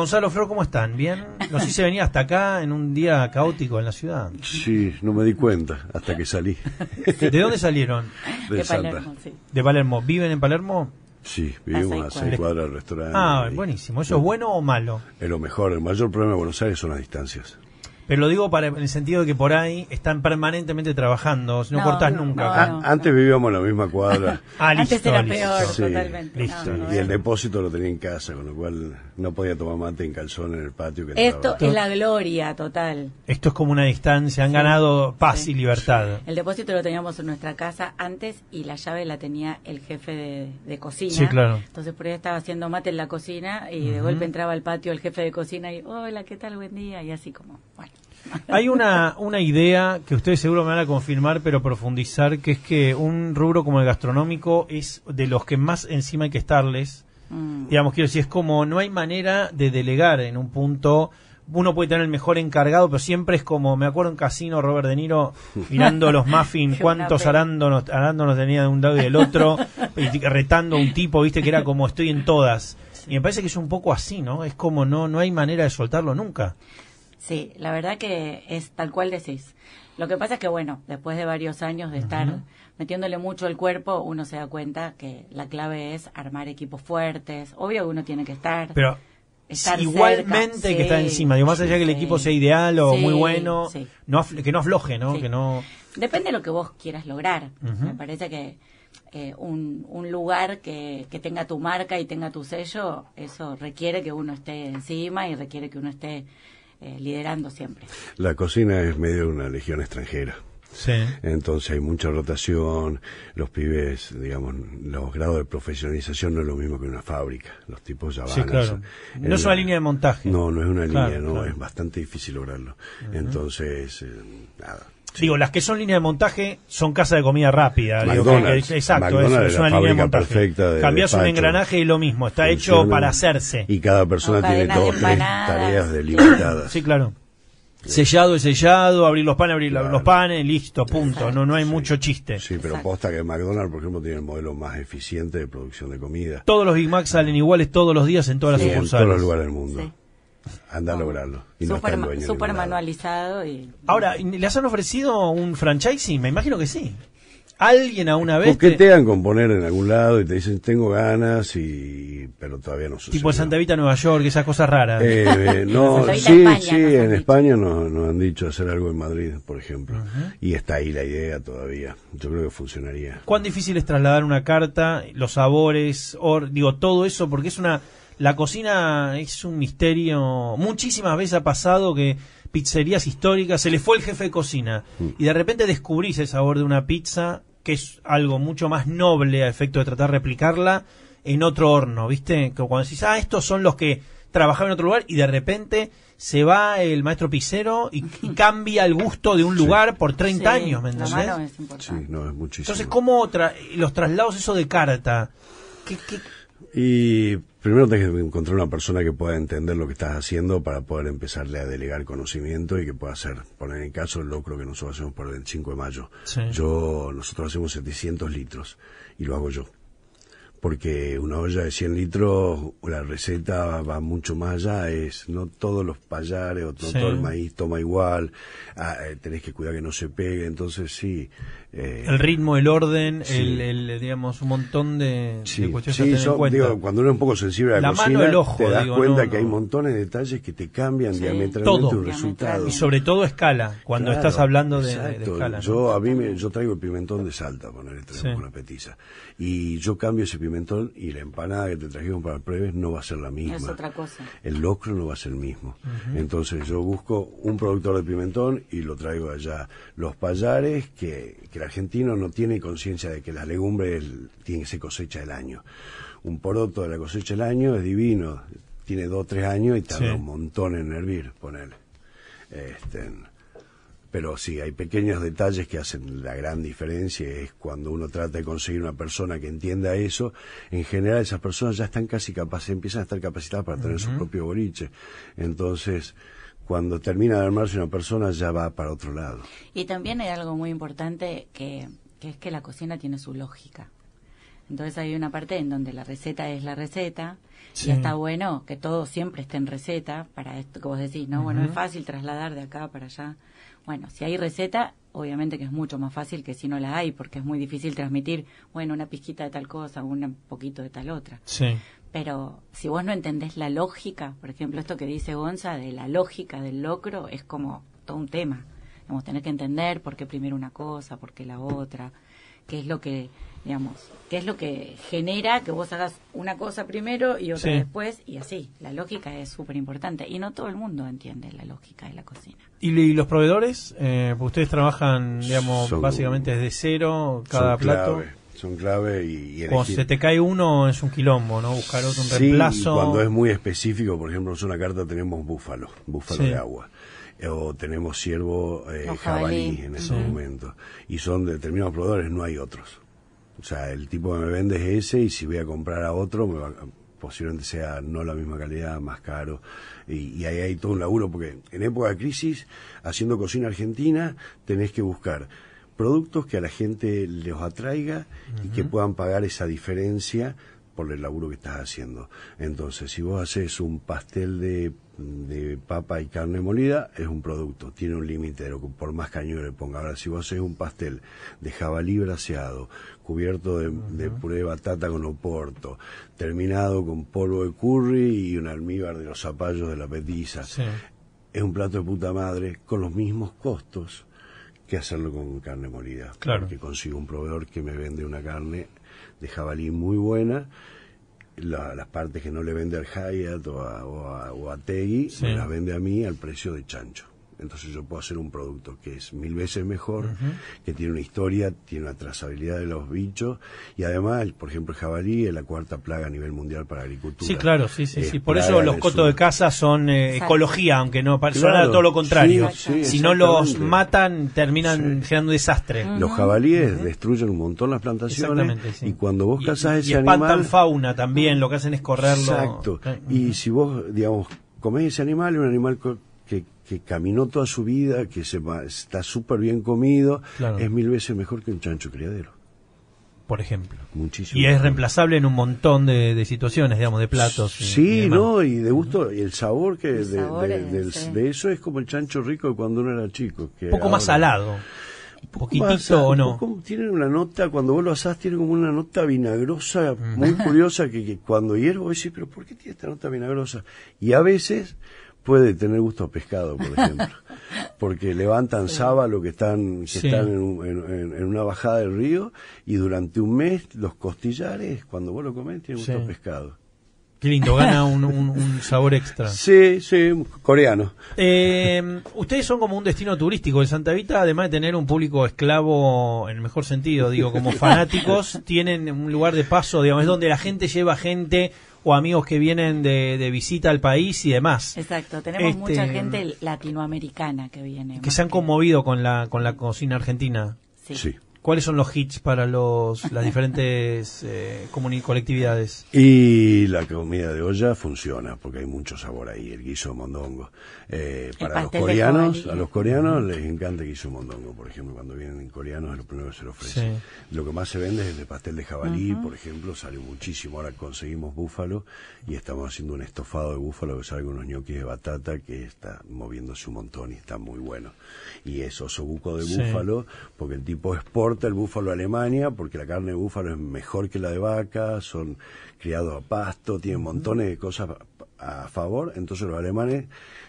Gonzalo Flor, ¿cómo están? ¿Bien? No sé si venía hasta acá en un día caótico en la ciudad. Sí, no me di cuenta hasta que salí. ¿De dónde salieron? De, Palermo, ¿De Palermo? ¿Viven en Palermo? Sí, vivimos a seis, cuadras. del restaurante. Ah, buenísimo. ¿Eso es bueno o malo? Es lo mejor. El mayor problema de Buenos Aires son las distancias. Pero lo digo para, en el sentido de que por ahí están permanentemente trabajando, no, no cortás nunca. antes vivíamos en la misma cuadra. ah, antes era peor, totalmente. y el depósito lo tenía en casa, con lo cual no podía tomar mate en calzón en el patio. Esto es la gloria total. Esto es como una distancia, han ganado paz y libertad. El depósito lo teníamos en nuestra casa antes y la llave la tenía el jefe de, cocina. Sí, claro. Entonces por ahí estaba haciendo mate en la cocina y de golpe entraba al patio el jefe de cocina y, hola, ¿qué tal? Buen día. Y así como, bueno. Hay una, idea que ustedes seguro me van a confirmar, pero profundizar, que es que un rubro como el gastronómico es de los que más encima hay que estarles. Mm. Digamos, quiero decir, es como no hay manera de delegar en un punto uno puede tener el mejor encargado, pero siempre es como, me acuerdo en Casino, Robert De Niro mirando los muffins, cuántos arándonos tenía de un lado y del otro, y retando a un tipo, viste, que era como estoy en todas. Y me parece que es un poco así, ¿no? Es como no, no hay manera de soltarlo nunca. Sí, la verdad que es tal cual decís. Lo que pasa es que, bueno, después de varios años de estar metiéndole mucho el cuerpo, uno se da cuenta que la clave es armar equipos fuertes. Obvio que uno tiene que estar. Pero igualmente que está encima. más allá que el equipo sea ideal o muy bueno, no que no afloje, ¿no? Que no... Depende de lo que vos quieras lograr. Me parece que eh, un, un, lugar que tenga tu marca y tenga tu sello, eso requiere que uno esté encima y requiere que uno esté eh, liderando siempre. La cocina es medio una legión extranjera. Sí. Entonces hay mucha rotación, los pibes, digamos, los grados de profesionalización no es lo mismo que una fábrica, los tipos ya van. Sí, claro. no es una línea de montaje. No, no es una línea, no, es bastante difícil lograrlo. Entonces, eh, nada, Digo, las que son líneas de montaje son casa de comida rápida. exacto, es, una línea de montaje. Cambias un engranaje y lo mismo, está hecho para hacerse. Y cada persona tiene dos tres tareas delimitadas. sí, claro. Sellado y sellado, abrir los panes, abrir los panes, listo, punto. No, no hay mucho chiste. Sí, pero posta que McDonald's, por ejemplo, tiene el modelo más eficiente de producción de comida. Todos los Big Macs salen iguales todos los días en todas las sucursales. En todos los lugares del mundo. Anda a lograrlo. Súper super, manualizado. Ahora, ¿les han ofrecido un franchising? Me imagino que sí. Alguien a una vez. que te... con poner en algún lado y te dicen, tengo ganas, y pero todavía no sucede. Tipo Santa Vita, Nueva York, esas cosas raras. Eh, eh, no, sí, sí, en España nos, han dicho hacer algo en Madrid, por ejemplo. Y está ahí la idea todavía. Yo creo que funcionaría. ¿Cuán difícil es trasladar una carta, los sabores, digo, todo eso? Porque es una la cocina es un misterio. Muchísimas veces ha pasado que pizzerías históricas se le fue el jefe de cocina mm. y de repente descubrís el sabor de una pizza que es algo mucho más noble a efecto de tratar de replicarla en otro horno, ¿viste? que cuando decís, ah, estos son los que trabajaban en otro lugar y de repente se va el maestro Picero y, cambia el gusto de un lugar por 30 años, ¿me sí, no, muchísimo. Entonces, ¿cómo los traslados eso de carta? ¿Qué, qué y primero tenés que encontrar una persona que pueda entender lo que estás haciendo para poder empezarle a delegar conocimiento y que pueda hacer, poner en caso el locro que nosotros hacemos por el 5 de mayo. Yo, nosotros hacemos 700 litros y lo hago yo. Porque una olla de 100 litros, la receta va mucho más allá, es no todos los payares o todo el maíz toma igual, ah, eh, tenés que cuidar que no se pegue, entonces sí, eh, el ritmo, el orden, el, digamos, un montón de, cuestiones cuando uno es un poco sensible a la, cocina, ojo, te das cuenta que hay montones de detalles que te cambian diametralmente resultado. Y sobre todo escala, cuando estás hablando de, escala. Yo, a mí yo traigo el pimentón de Salta, poner una petiza. Y yo cambio ese pimentón y la empanada que te trajimos para el preves no va a ser la misma. Es otra cosa. El locro no va a ser el mismo. Entonces yo busco un productor de pimentón y lo traigo allá. Los payares que el argentino no tiene conciencia de que las legumbres tienen que ser cosecha el año. Un poroto de la cosecha del año es divino, tiene dos o tres años y tarda un montón en hervir, poner Este, pero sí, hay pequeños detalles que hacen la gran diferencia. Es cuando uno trata de conseguir una persona que entienda eso. En general, esas personas ya están casi capaces, empiezan a estar capacitadas para tener su propio boliche. Entonces, cuando termina de armarse una persona ya va para otro lado. Y también hay algo muy importante que, es que la cocina tiene su lógica. Entonces hay una parte en donde la receta es la receta y está bueno que todo siempre esté en receta para esto que vos decís, ¿no? Bueno, es fácil trasladar de acá para allá. Bueno, si hay receta, obviamente que es mucho más fácil que si no la hay porque es muy difícil transmitir, bueno, una pizquita de tal cosa, un poquito de tal otra. Sí. Pero si vos no entendés la lógica, por ejemplo, esto que dice Gonza de la lógica del locro es como todo un tema. Vamos a tener que entender por qué primero una cosa, por qué la otra, qué es lo que, digamos, qué es lo que genera que vos hagas una cosa primero y otra después y así. La lógica es súper importante y no todo el mundo entiende la lógica de la cocina. ¿Y, los proveedores? Eh, ustedes trabajan, digamos, básicamente desde cero cada plato son clave y, Cuando se te cae uno es un quilombo, ¿no? Buscar otro, un reemplazo. cuando es muy específico, por ejemplo, es una carta tenemos búfalo, búfalo de agua o tenemos ciervo eh, jabalí en ese momento Y son determinados proveedores, no hay otros. O sea, el tipo que me vende es ese y si voy a comprar a otro, posiblemente sea no la misma calidad, más caro. Y, y, ahí hay todo un laburo, porque en época de crisis, haciendo cocina argentina, tenés que buscar productos que a la gente les atraiga y que puedan pagar esa diferencia por el laburo que estás haciendo. Entonces, si vos haces un pastel de, de papa y carne molida, es un producto, tiene un límite por más cañón le ponga. Ahora, si vos haces un pastel de jabalí braseado, cubierto de, puré de batata con oporto, terminado con polvo de curry y un almíbar de los zapallos de la petiza, es un plato de puta madre con los mismos costos que hacerlo con carne molida. Claro. que consigo un proveedor que me vende una carne de jabalí muy buena. las partes que no le vende al Hyatt o a, Tegui, las vende a mí al precio de chancho. Entonces yo puedo hacer un producto que es mil veces mejor, que tiene una historia, tiene una trazabilidad de los bichos y además, por ejemplo, el jabalí es la cuarta plaga a nivel mundial para agricultura. Sí, claro, sí, sí, sí. Por eso los cotos de caza son eh, ecología, aunque no para todo lo contrario. si no los matan, terminan generando un desastre. Los jabalíes destruyen un montón las plantaciones y cuando vos cazás ese animal... y espantan fauna también, lo que hacen es correrlo. Exacto. Y si vos, digamos, comés ese animal, un animal que caminó toda su vida, que se está súper bien comido, es mil veces mejor que un chancho criadero. Por ejemplo. Muchísimo. Y es reemplazable en un montón de, situaciones, digamos, de platos. Sí, ¿no? Y de gusto, y el sabor que de, eso es como el chancho rico cuando uno era chico. un poco más salado. Un poquitito o no. Tiene una nota, cuando vos lo asás, tiene como una nota vinagrosa, mm. muy curiosa, que, que, cuando hiervo decís, pero ¿por qué tiene esta nota vinagrosa? Y a veces puede tener gusto a pescado, por ejemplo, porque levantan sábado que están, están en, una bajada del río y durante un mes los costillares, cuando vos lo comés tienen gusto a pescado. Qué lindo, gana un, sabor extra. Sí, sí, coreano. Eh, ustedes son como un destino turístico. El Santa Vita, además de tener un público esclavo, en el mejor sentido, digo, como fanáticos, tienen un lugar de paso, digamos, es donde la gente lleva gente o amigos que vienen de, de visita al país y demás. Exacto, tenemos mucha este, gente latinoamericana que viene. Que se han conmovido con la, con la cocina argentina. sí. ¿Cuáles son los hits para los, las diferentes eh, colectividades? Y la comida de olla funciona, porque hay mucho sabor ahí, el guiso mondongo. Eh, para los coreanos, a los coreanos les encanta el guiso mondongo, por ejemplo, cuando vienen coreanos es lo primero que se les ofrece. Lo que más se vende es el pastel de jabalí, por ejemplo, sale muchísimo. Ahora conseguimos búfalo y estamos haciendo un estofado de búfalo que sale con unos ñoquis de batata que está moviéndose un montón y está muy bueno. Y es osobuco de búfalo, porque el tipo es por exporta el búfalo a Alemania porque la carne de búfalo es mejor que la de vaca, son criados a pasto, tienen montones de cosas a favor, entonces los alemanes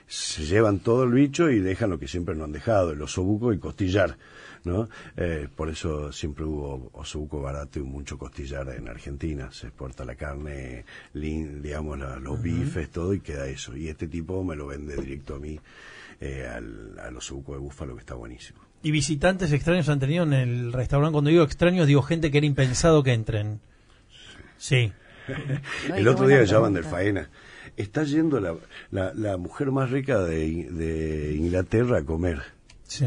se llevan todo el bicho y dejan lo que siempre no han dejado, el osobuco y costillar, ¿no? Eh, por eso siempre hubo osobuco barato y mucho costillar en Argentina, se exporta la carne, digamos, los bifes, todo y queda eso. Y este tipo me lo vende directo a mí, eh, al, al osobuco de búfalo que está buenísimo. ¿Y visitantes extraños han tenido en el restaurante? Cuando digo extraños, digo gente que era impensado que entren. Sí. el otro día llaman del faena. Está yendo la, la, la mujer más rica de, de Inglaterra a comer. Sí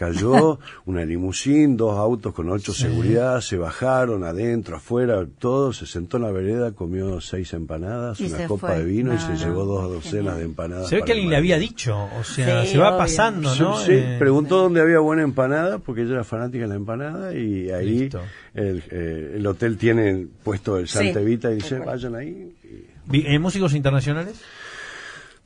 cayó una limusín, dos autos con ocho seguridad, se bajaron adentro, afuera, todo, se sentó en la vereda, comió seis empanadas, una copa de vino y se llevó dos docenas de empanadas. Se ve que alguien le había dicho, o sea, se va pasando, ¿no? Sí, eh, preguntó eh. dónde había buena empanada, porque ella era fanática de la empanada, y ahí eh, el, hotel tiene puesto el Santa Evita y dice, vayan ahí. músicos internacionales?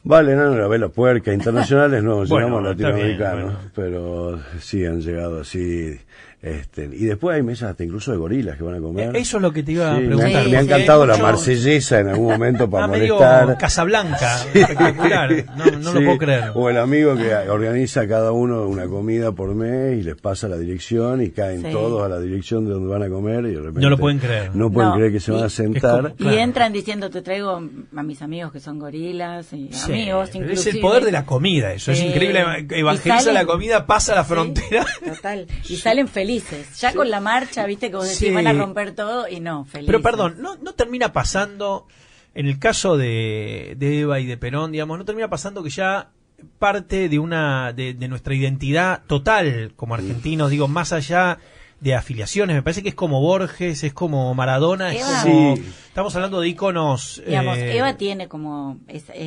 Vale, no, no, la vela puerca, internacionales no, llegamos latinoamericanos, pero sí han llegado así este, y después hay mesas hasta incluso de gorilas que van a comer. Eh, eso es lo que te iba a preguntar. Me, ha encantado la marsellesa en algún momento para ah, molestar. Casablanca, espectacular. No, lo puedo creer. O el amigo que organiza cada uno una comida por mes y les pasa la dirección y caen todos a la dirección de donde van a comer No lo pueden creer. No pueden creer que se van a sentar. Y entran diciendo, te traigo a mis amigos que son gorilas amigos. Es el poder de la comida, eso. Es increíble. Evangeliza la comida, pasa la frontera. total. Y salen felices ya con la marcha, viste, como decís, van a romper todo y no, felices. Pero perdón, ¿no, termina pasando, en el caso de, de, Eva y de Perón, digamos, no termina pasando que ya parte de una de, de nuestra identidad total como argentinos, digo, más allá de afiliaciones. Me parece que es como Borges, es como Maradona. Es como, Estamos hablando de iconos. Digamos, eh, Eva tiene como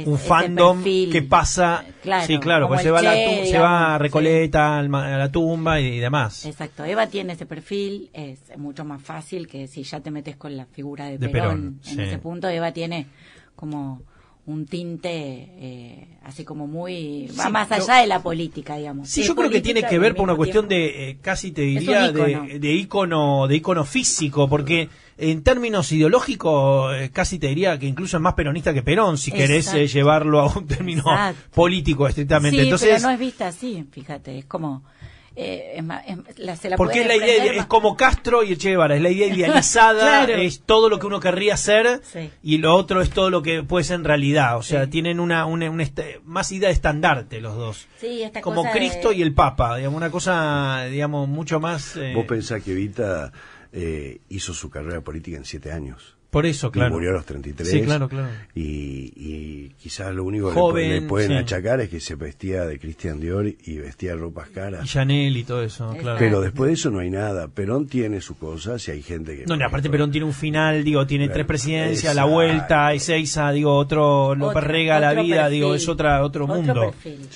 un fandom que pasa. sí, claro, pues se, va a Recoleta, a la tumba y, demás. Exacto, Eva tiene ese perfil, es mucho más fácil que si ya te metes con la figura de Perón. en ese punto, Eva tiene como un tinte eh, así como muy más allá de la política digamos sí, yo creo que tiene que ver por una cuestión de eh, casi te diría de, icono de icono físico porque en términos ideológicos eh, casi te diría que incluso es más peronista que Perón si querés llevarlo a un término político estrictamente entonces pero no es vista así fíjate es como eh, es Porque es la idea, es como Castro y el Che Guevara, es la idea idealizada, es todo lo que uno querría ser y lo otro es todo lo que puede ser en realidad. O sea, tienen una, más idea de estandarte los dos. como Cristo y el Papa, digamos, una cosa, digamos, mucho más... Eh, Vos pensás que Evita eh, hizo su carrera política en siete años. Por eso, claro. Y murió a los 33. Sí, claro, claro. Y, quizás lo único que le pueden achacar es que se vestía de Christian Dior y vestía ropas caras. Y Chanel y todo eso, claro. Pero después de eso no hay nada. Perón tiene sus cosas y hay gente que... No, aparte Perón tiene un final, digo, tiene tres presidencias, la vuelta, a digo, otro no Rega, la vida, digo, es otra otro, mundo.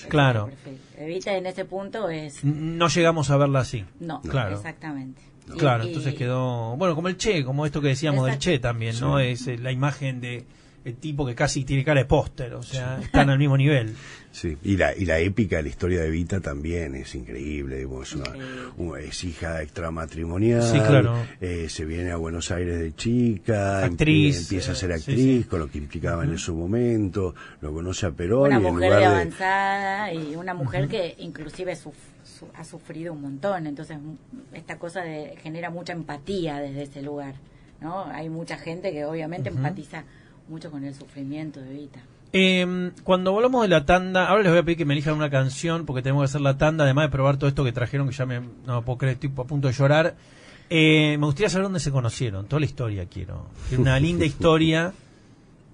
claro. Perfil. Evita eh, en este punto es... No llegamos a verla así. No, exactamente. Claro, entonces quedó, bueno, como el Che, como esto que decíamos del Che también, ¿no? Es eh, la imagen de el tipo que casi tiene cara de póster, o sea, están al mismo nivel. y la, y la épica de la historia de Vita también es increíble, es, una, hija extramatrimonial, eh, se viene a Buenos Aires de chica, actriz, empieza a ser eh, actriz, con lo que implicaba en su momento, lo conoce a Perón. Una y mujer avanzada y una mujer que inclusive ha sufrido un montón, entonces esta cosa genera mucha empatía desde ese lugar, ¿no? Hay mucha gente que obviamente empatiza mucho con el sufrimiento de Vita. Em, cuando volvamos de la tanda, ahora les voy a pedir que me elijan una canción porque tenemos que hacer la tanda, además de probar todo esto que trajeron, que ya me, no puedo creer, estoy a punto de llorar. Eh, me gustaría saber dónde se conocieron, toda la historia quiero. Una linda historia.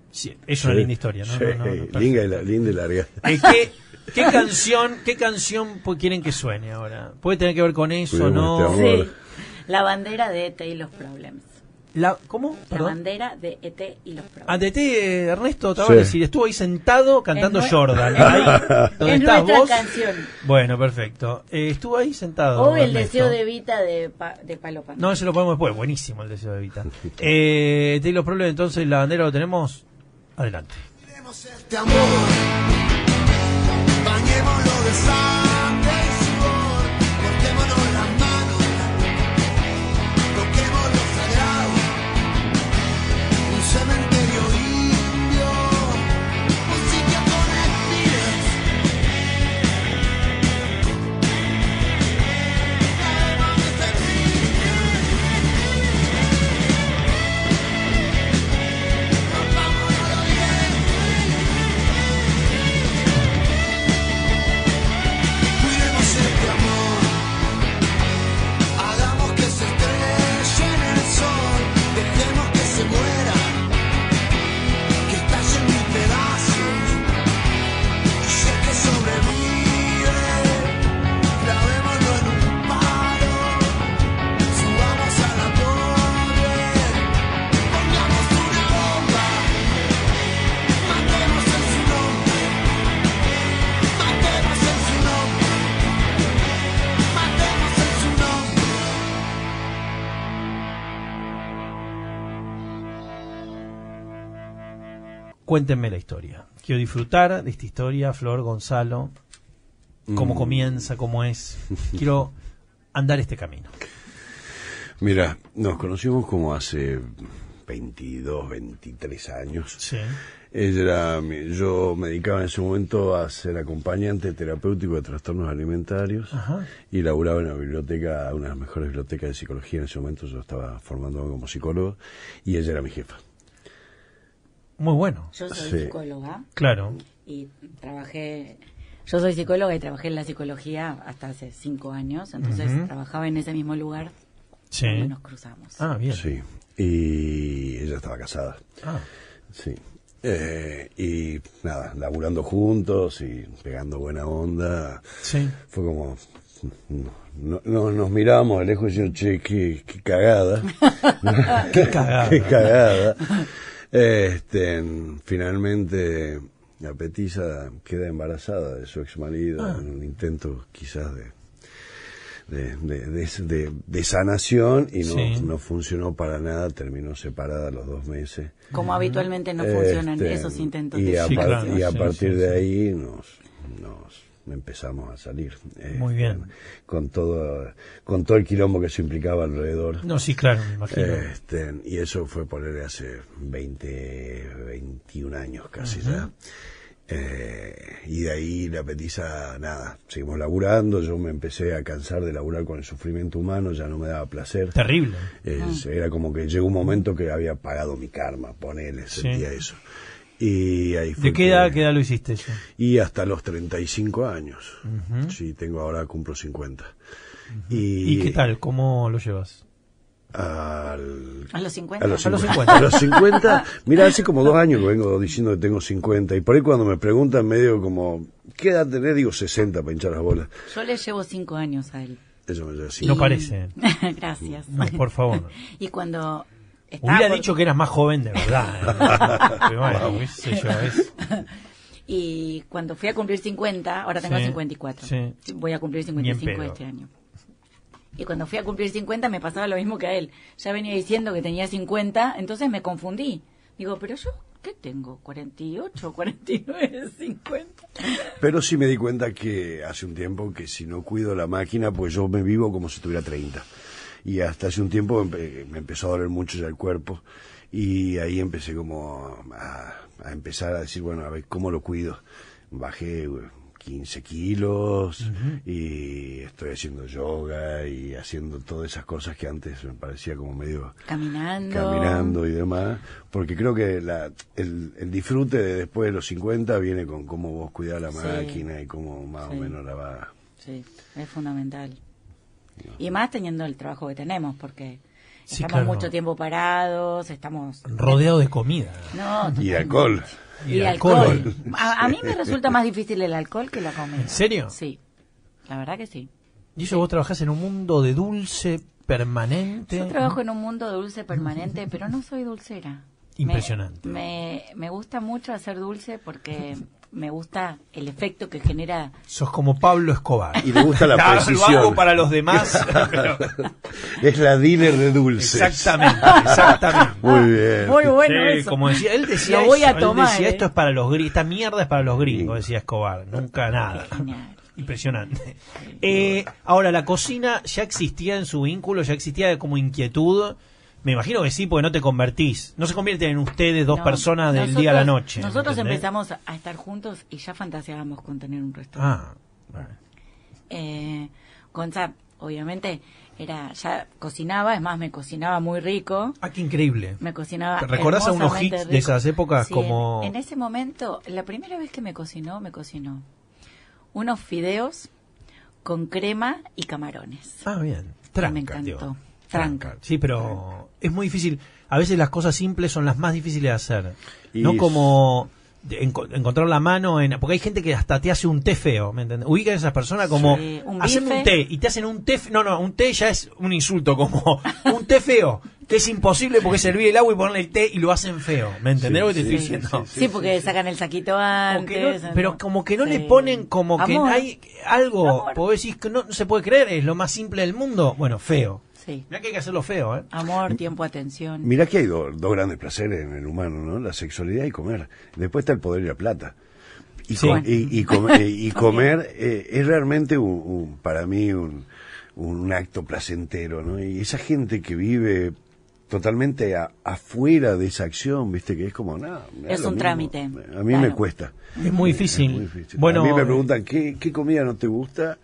Sí, es una linda historia, ¿no? linda, y larga. Eh, ¿qué, canción, ¿Qué canción quieren que suene ahora? ¿Puede tener que ver con eso, no? Este la bandera de y los problemas la, ¿Cómo? La bandera de ET y los problemas. Ante ah, de ET, te Ernesto Tavares, decir. estuvo ahí sentado cantando Jordan. Ahí, Es canción. Bueno, perfecto. Eh, estuvo ahí sentado. O el deseo de Vita de, pa, de No, eso lo ponemos después. Buenísimo el deseo de Evita. y eh, los problemas. entonces la bandera lo tenemos. Adelante. Este de cuéntenme la historia. Quiero disfrutar de esta historia, Flor, Gonzalo, cómo mm. comienza, cómo es. Quiero andar este camino. Mira, nos conocimos como hace 22, 23 años. Sí. yo me dedicaba en ese momento a ser acompañante terapéutico de trastornos alimentarios y laburaba en la biblioteca, una de las mejores bibliotecas de psicología en ese momento. Yo estaba formándome como psicólogo y ella era mi jefa. Muy bueno. Yo soy psicóloga. Claro. Y trabajé yo soy psicóloga y trabajé en la psicología hasta hace cinco años, entonces trabajaba en ese mismo lugar sí. nos cruzamos. Ah, bien. Sí, y ella estaba casada. Ah. Sí. Eh, y nada, laburando juntos y pegando buena onda. Sí. Fue como... No, nos mirábamos de lejos y yo, che, qué, qué cagada. qué cagada. qué cagada. Este, finalmente, la petiza queda embarazada de su ex marido ah. en un intento quizás de de, sanación y no, no funcionó para nada, terminó separada los dos meses. Como habitualmente no funcionan este, esos intentos. Y a, y a partir de ahí nos, nos empezamos a salir. Eh, Muy bien. Con todo, con todo el quilombo que se implicaba alrededor. No, sí, claro, imagino. Este, y eso fue ponerle hace 20, 21 años casi ya. Eh, y de ahí la apetiza, nada, seguimos laburando, yo me empecé a cansar de laburar con el sufrimiento humano, ya no me daba placer. Terrible. Ah. Era como que llegó un momento que había pagado mi karma, ponele, sentía eso ahí ¿De qué edad, lo hiciste? Y hasta los 35 años. Sí, tengo ahora, cumplo 50. y, qué tal? ¿Cómo lo llevas? a los 50. A los 50. mira, hace como dos años que vengo diciendo que tengo 50. Y por ahí cuando me preguntan, medio como, ¿qué edad tenés? Digo 60 para hinchar las bolas. Yo le llevo 5 años a él. No parece. Gracias. No, por favor. y cuando Hubiera dicho que eras más joven de verdad. Y cuando fui a cumplir 50, ahora tengo 54. Voy a cumplir 55 este año. Y cuando fui a cumplir 50 me pasaba lo mismo que a él. Ya venía diciendo que tenía 50, entonces me confundí. Digo, pero yo, ¿qué tengo? ¿48, 49, 50? Pero sí me di cuenta que hace un tiempo que si no cuido la máquina, pues yo me vivo como si tuviera 30 y hasta hace un tiempo me empezó a doler mucho ya el cuerpo y ahí empecé como a, empezar a decir, bueno, a ver cómo lo cuido. Bajé 15 kilos y estoy haciendo yoga y haciendo todas esas cosas que antes me parecía como medio caminando caminando y demás porque creo que el, disfrute de después de los 50 viene con cómo vos cuidás la máquina y cómo más o menos la va sí es fundamental y más teniendo el trabajo que tenemos, porque estamos mucho tiempo parados, estamos... Rodeados de comida. y alcohol. Y, alcohol. A, mí me resulta más difícil el alcohol que la comida. ¿En serio? Sí, la verdad que sí. Y eso vos trabajás en un mundo de dulce permanente. Yo trabajo en un mundo de dulce permanente, pero no soy dulcera. Impresionante. me, me gusta mucho hacer dulce porque me gusta el efecto que genera. Sos como Pablo Escobar. Y le gusta la precisión. para los demás. es la dinner de dulces. Exactamente, exactamente. Muy bien. Muy bueno Como decía, él decía, voy a tomar. ¿eh? esto es para los gringos, esta mierda es para los gringos, decía Escobar. Nunca nada. Impresionante. Eh, ahora, la cocina ya existía en su vínculo, ya existía como inquietud. Me imagino que sí, porque no te convertís. No se convierten en ustedes dos personas del día a la noche. Nosotros empezamos a estar juntos y ya fantaseábamos con tener un restaurante. Ah, vale. eh, obviamente, era ya cocinaba, es más, me cocinaba muy rico. Ah, qué increíble. Me cocinaba. ¿Recordás a unos hits de esas épocas como.? En, ese momento, la primera vez que me cocinó, me cocinó unos fideos con crema y camarones. Ah, bien. me encantó. Sí, pero es muy difícil. A veces las cosas simples son las más difíciles de hacer. no como encontrar la mano en porque hay gente que hasta te hace un té feo ¿me ubican a esas personas como hacen un té y te hacen un té no no un té ya es un insulto como un té feo que es imposible porque servir el agua y ponerle el té y lo hacen feo ¿me entendés lo sí, que te estoy diciendo? porque sacan el saquito antes pero como que no le ponen como que hay algo puedes decir que no se puede creer es lo más simple del mundo bueno feo Sí. que hay que hacerlo feo, ¿eh? Amor, tiempo, atención. Mira que hay dos grandes placeres en el humano, ¿no? La sexualidad y comer. Después está el poder y la plata. Y, y, comer eh, es realmente un, para mí un, acto placentero, ¿no? Y esa gente que vive totalmente afuera de esa acción, viste que es como nada. es un trámite. A mí me cuesta. Eh, es muy difícil. Bueno, a mí me eh, preguntan, ¿qué, qué comida no te gusta?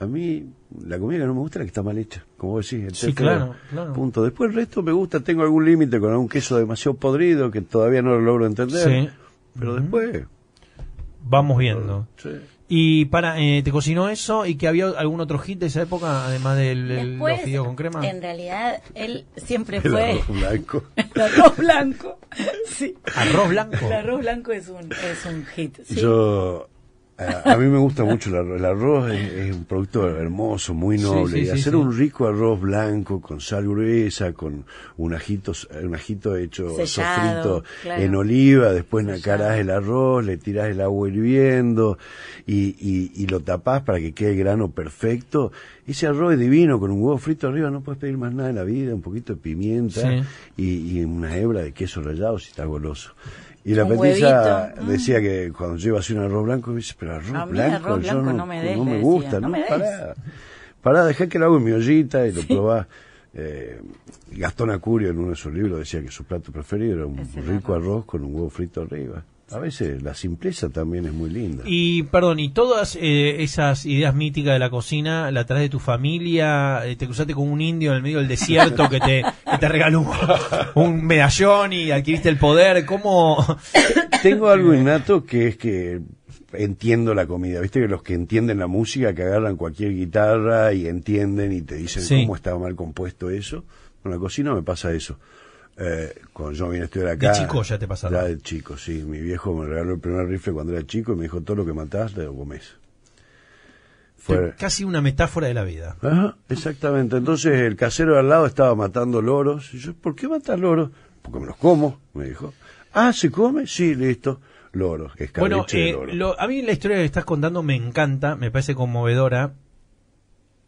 A mí la comida que no me gusta es la que está mal hecha, como decís. El sí, claro, Punto. Después el resto me gusta, tengo algún límite con algún queso demasiado podrido que todavía no lo logro entender. Pero después... Vamos viendo. Sí. Y para, eh, ¿te cocinó eso? ¿Y que había algún otro hit de esa época, además del con crema? En realidad, él siempre el fue. Arroz blanco. el arroz blanco. Sí. ¿Arroz blanco? El arroz blanco es un, es un hit. ¿sí? Yo a, mí me gusta mucho el arroz. El arroz es, un producto hermoso, muy noble. y hacer un rico arroz blanco con sal gruesa, con un ajito, un ajito hecho sofrito en oliva, después nacarás el arroz, le tirás el agua hirviendo y, lo tapás para que quede el grano perfecto. Ese arroz es divino, con un huevo frito arriba, no puedes pedir más nada en la vida, un poquito de pimienta y, y una hebra de queso rallado si está goloso. Y la petiza decía mm. que cuando yo iba un arroz blanco, me dice, pero arroz, blanco, yo no, me, gusta, no, me pará, pará, dejá que lo hago en mi ollita y lo probá. Eh, Gastón Acurio en uno de sus libros decía que su plato preferido era un rico arroz con un huevo frito arriba. A veces la simpleza también es muy linda. Y perdón, ¿y todas eh, esas ideas míticas de la cocina la traes de tu familia? Eh, ¿Te cruzaste con un indio en el medio del desierto que te, regaló un, medallón y adquiriste el poder? ¿Cómo? Tengo algo innato que es que entiendo la comida. Viste que los que entienden la música, que agarran cualquier guitarra y entienden y te dicen cómo estaba mal compuesto eso. Con la cocina me pasa eso. Eh, yo vine a estudiar acá. De chico ya te pasaba. Ya chico, sí. Mi viejo me regaló el primer rifle cuando era chico y me dijo: todo lo que matás, lo comés. Fue... Casi una metáfora de la vida. Ajá, exactamente. Entonces el casero de al lado estaba matando loros. Y yo, ¿por qué matar loros? Porque me los como, me dijo. Ah, ¿se come? Sí, listo. Loros, bueno, de eh, a mí la historia que estás contando me encanta, me parece conmovedora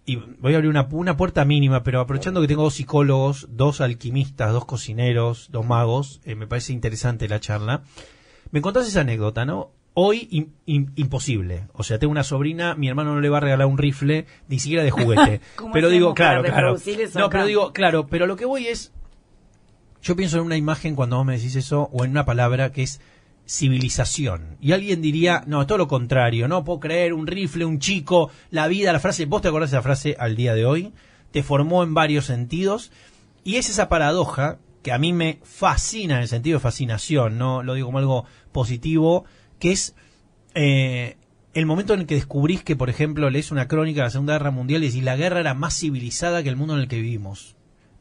y voy a abrir una, puerta mínima, pero aprovechando que tengo dos psicólogos, dos alquimistas, dos cocineros, dos magos, eh, me parece interesante la charla. Me contás esa anécdota, ¿no? Hoy imposible. O sea, tengo una sobrina, mi hermano no le va a regalar un rifle, ni siquiera de juguete. pero digo, claro, claro. No, pero digo, claro, pero lo que voy es, yo pienso en una imagen cuando vos me decís eso, o en una palabra que es civilización. Y alguien diría, no, todo lo contrario, no puedo creer, un rifle, un chico, la vida, la frase, vos te acordás de la frase al día de hoy, te formó en varios sentidos, y es esa paradoja que a mí me fascina en el sentido de fascinación, no lo digo como algo positivo, que es eh, el momento en el que descubrís que, por ejemplo, lees una crónica de la Segunda Guerra Mundial y la guerra era más civilizada que el mundo en el que vivimos.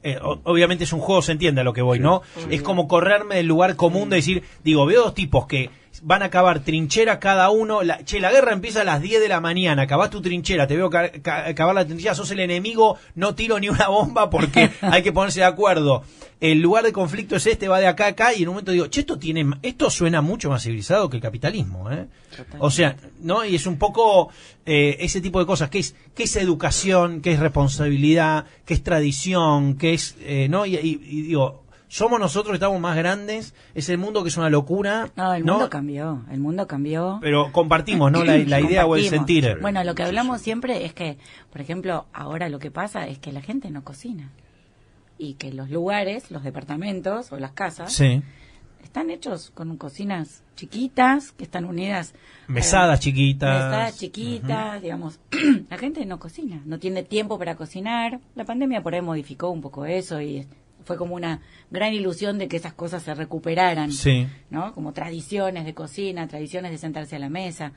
Eh, obviamente es un juego, se entiende a lo que voy, ¿no? Es como correrme del lugar común de mm. decir, digo, veo dos tipos que van a acabar trinchera cada uno. La, che, la guerra empieza a las 10 de la mañana, Acabás tu trinchera, te veo acabar la trinchera, sos el enemigo, no tiro ni una bomba porque hay que ponerse de acuerdo. El lugar de conflicto es este, va de acá a acá y en un momento digo, che, esto, tiene, esto suena mucho más civilizado que el capitalismo. ¿eh? O sea, ¿no? Y es un poco eh, ese tipo de cosas, qué es, qué es educación, qué es responsabilidad, qué es tradición, que es, eh, ¿no? y digo, somos nosotros estamos más grandes, es el mundo que es una locura. No, el mundo cambió, el mundo cambió. Pero compartimos, ¿no? La, idea o el sentir. Bueno, lo que hablamos siempre es que, por ejemplo, ahora lo que pasa es que la gente no cocina y que los lugares, los departamentos o las casas están hechos con cocinas chiquitas que están unidas. Mesadas chiquitas. Mesadas chiquitas, digamos. la gente no cocina, no tiene tiempo para cocinar. La pandemia por ahí modificó un poco eso y fue como una gran ilusión de que esas cosas se recuperaran, ¿no? Como tradiciones de cocina, tradiciones de sentarse a la mesa.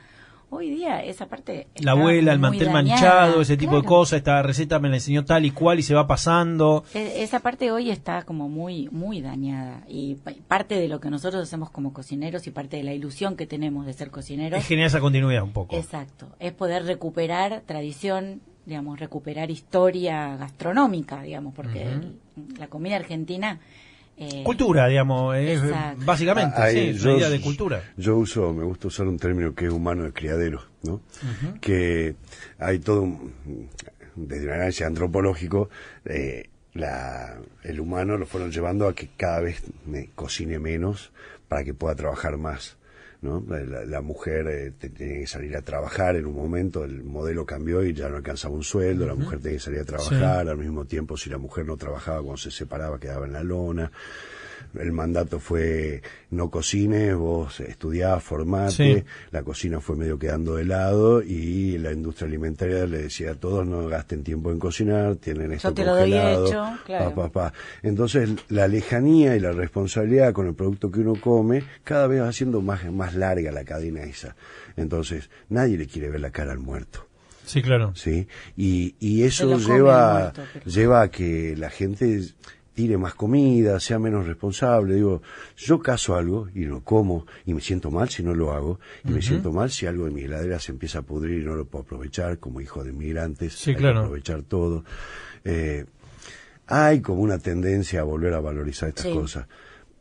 Hoy día esa parte... La abuela, el mantel manchado, ese tipo de cosas, esta receta me la enseñó tal y cual y se va pasando. E, esa parte hoy está como muy, muy dañada y parte de lo que nosotros hacemos como cocineros y parte de la ilusión que tenemos de ser cocineros... Es genial esa continuidad un poco. Exacto, es poder recuperar tradición, digamos, recuperar historia gastronómica, digamos, porque la comida argentina... Eh, cultura, digamos, es, básicamente, de cultura. Yo uso, me gusta usar un término que es humano de criadero, ¿no? Que hay todo, desde un análisis antropológico, eh, la, el humano lo fueron llevando a que cada vez me cocine menos para que pueda trabajar más. ¿no? La, mujer eh, tenía que salir a trabajar en un momento, el modelo cambió y ya no alcanzaba un sueldo, la mujer tenía que salir a trabajar, al mismo tiempo si la mujer no trabajaba cuando se separaba quedaba en la lona el mandato fue no cocines, vos estudiás, formate, la cocina fue medio quedando de lado y la industria alimentaria le decía a todos no gasten tiempo en cocinar, tienen esto Yo te hecho, claro. Entonces la lejanía y la responsabilidad con el producto que uno come cada vez va siendo más, más larga la cadena esa. Entonces nadie le quiere ver la cara al muerto. Sí, claro. Sí, y, eso lleva, lleva a que la gente tire más comida, sea menos responsable. Digo, yo caso algo y no como y me siento mal si no lo hago y me siento mal si algo de mi heladera se empieza a pudrir y no lo puedo aprovechar como hijo de inmigrantes. Sí, claro. aprovechar todo. Eh, hay como una tendencia a volver a valorizar estas cosas,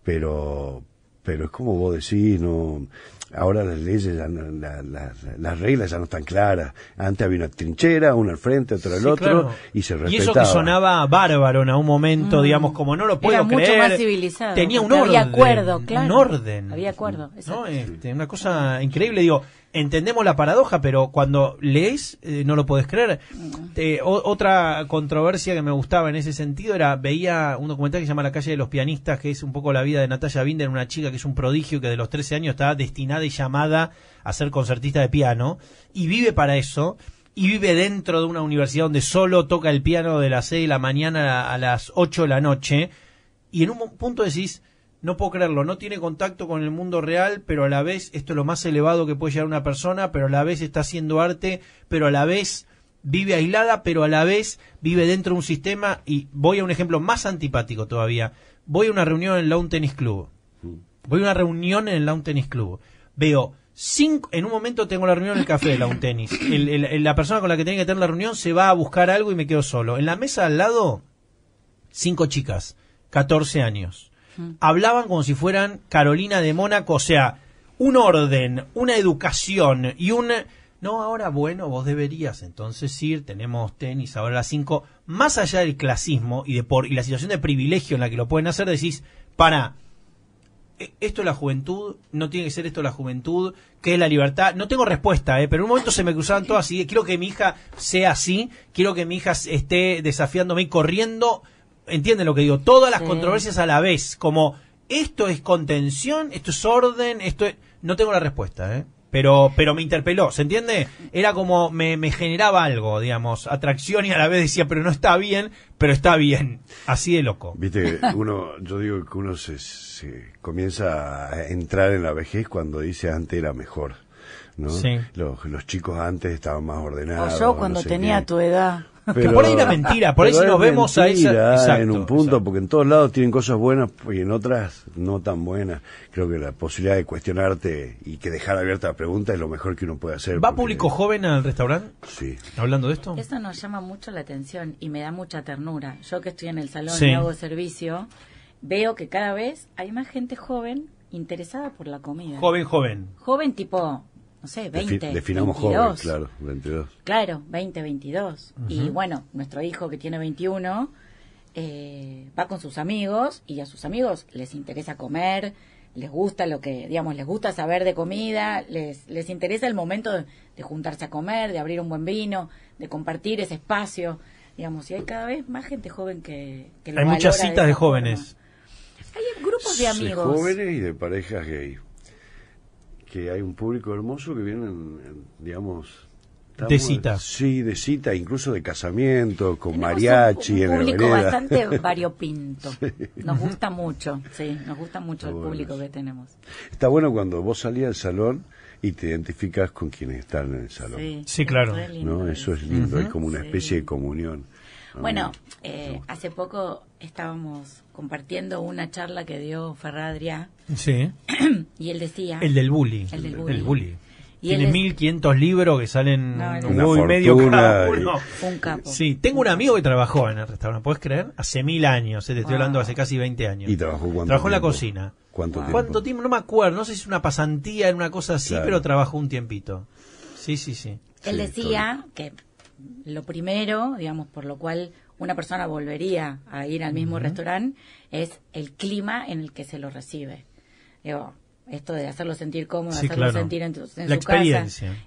pero pero es como vos decís, no Ahora las leyes, las reglas ya no están claras. Antes había una trinchera, uno al frente, otro al otro, y se respetaba. Y eso que sonaba bárbaro en algún momento, mm. digamos, como no lo puedo Era mucho civilizado. Tenía un orden. Había acuerdo, claro. Un orden. Había acuerdo. ¿no? Este, una cosa increíble, digo entendemos la paradoja, pero cuando lees eh, no lo podés creer. Mm. otra controversia que me gustaba en ese sentido era, veía un documental que se llama La calle de los pianistas, que es un poco la vida de Natalia Binder, una chica que es un prodigio que de los 13 años está destinada y llamada a ser concertista de piano, y vive para eso. Y vive dentro de una universidad donde solo toca el piano de las 6 de la mañana a las 8 de la noche. Y en un punto decís, no puedo creerlo, no tiene contacto con el mundo real, pero a la vez esto es lo más elevado que puede llegar una persona, pero a la vez está haciendo arte, pero a la vez vive aislada, pero a la vez vive dentro de un sistema y voy a un ejemplo más antipático todavía. Voy a una reunión en el Lawn Tennis Club. Mm. Voy a una reunión en el Lawn Tennis Club. Veo cinco, en un momento tengo la reunión en el café de Lawn Tennis. la persona con la que tenía que tener la reunión se va a buscar algo y me quedo solo. En la mesa al lado, cinco chicas, 14 años hablaban como si fueran Carolina de Mónaco, o sea, un orden, una educación y un... No, ahora bueno, vos deberías entonces ir, tenemos tenis ahora a las 5, más allá del clasismo y, de por, y la situación de privilegio en la que lo pueden hacer, decís, para, e, esto es la juventud, no tiene que ser esto la juventud, que es la libertad. No tengo respuesta, ¿eh? pero en un momento se me cruzaban todas así. Quiero que mi hija sea así, quiero que mi hija esté desafiándome y corriendo entienden lo que digo, todas las mm. controversias a la vez, como esto es contención, esto es orden, esto No tengo la respuesta, ¿eh? Pero, pero me interpeló, ¿se entiende? Era como me, me generaba algo, digamos, atracción y a la vez decía, pero no está bien, pero está bien. Así de loco. Viste, uno, yo digo que uno se, comienza a entrar en la vejez cuando dice antes era mejor. ¿no? Los, chicos antes estaban más ordenados. yo cuando tenía tu edad. Que por ahí era mentira, por ahí nos vemos a esa. Exacto, en un punto, porque en todos lados tienen cosas buenas y en otras no tan buenas. Creo que la posibilidad de cuestionarte y que dejar abierta la pregunta es lo mejor que uno puede hacer. ¿Va público joven al restaurante? Sí. ¿Hablando de esto? esto nos llama mucho la atención y me da mucha ternura. Yo que estoy en el salón y hago servicio, veo que cada vez hay más gente joven interesada por la comida. Joven, joven. Joven tipo no sé, 20. definamos jóvenes claro, 22. Claro, 20, 22. Y bueno, nuestro hijo que tiene 21 eh, va con sus amigos y a sus amigos les interesa comer, les gusta lo que, digamos, les gusta saber de comida, les, les interesa el momento de, juntarse a comer, de abrir un buen vino, de compartir ese espacio. Digamos, y hay cada vez más gente joven que, Hay muchas citas de, jóvenes. Hay grupos de amigos. De jóvenes y de parejas gays que hay un público hermoso que vienen, digamos... de cita. Sí, de cita, incluso de casamiento, con mariachi. un en público bastante variopinto. Nos gusta mucho, sí, nos gusta mucho el público que tenemos. Está bueno cuando vos salís al salón y te identificas con quienes están en el salón. Sí, claro. ¿no? Eso es lindo, como una especie de comunión. Bueno, eh, hace poco estábamos compartiendo una charla que dio Ferradria. Sí. Y él decía. El del bullying. El del bully. El Tiene 1500 libros que salen un y medio cada Un capo. Sí, tengo un amigo que trabajó en el restaurante, ¿puedes creer? Hace mil años, eh, te estoy hablando hace casi 20 años. ¿Y trabajó cuánto Trabajó en la cocina. ¿Cuánto, tiempo? ¿Cuánto tiempo? No me acuerdo, no sé si es una pasantía, en una cosa así, pero trabajó un tiempito. Sí, sí, sí. Él decía que lo primero, digamos, por lo cual una persona volvería a ir al mismo restaurante es el clima en el que se lo recibe. esto de hacerlo sentir cómodo, hacerlo sentir en,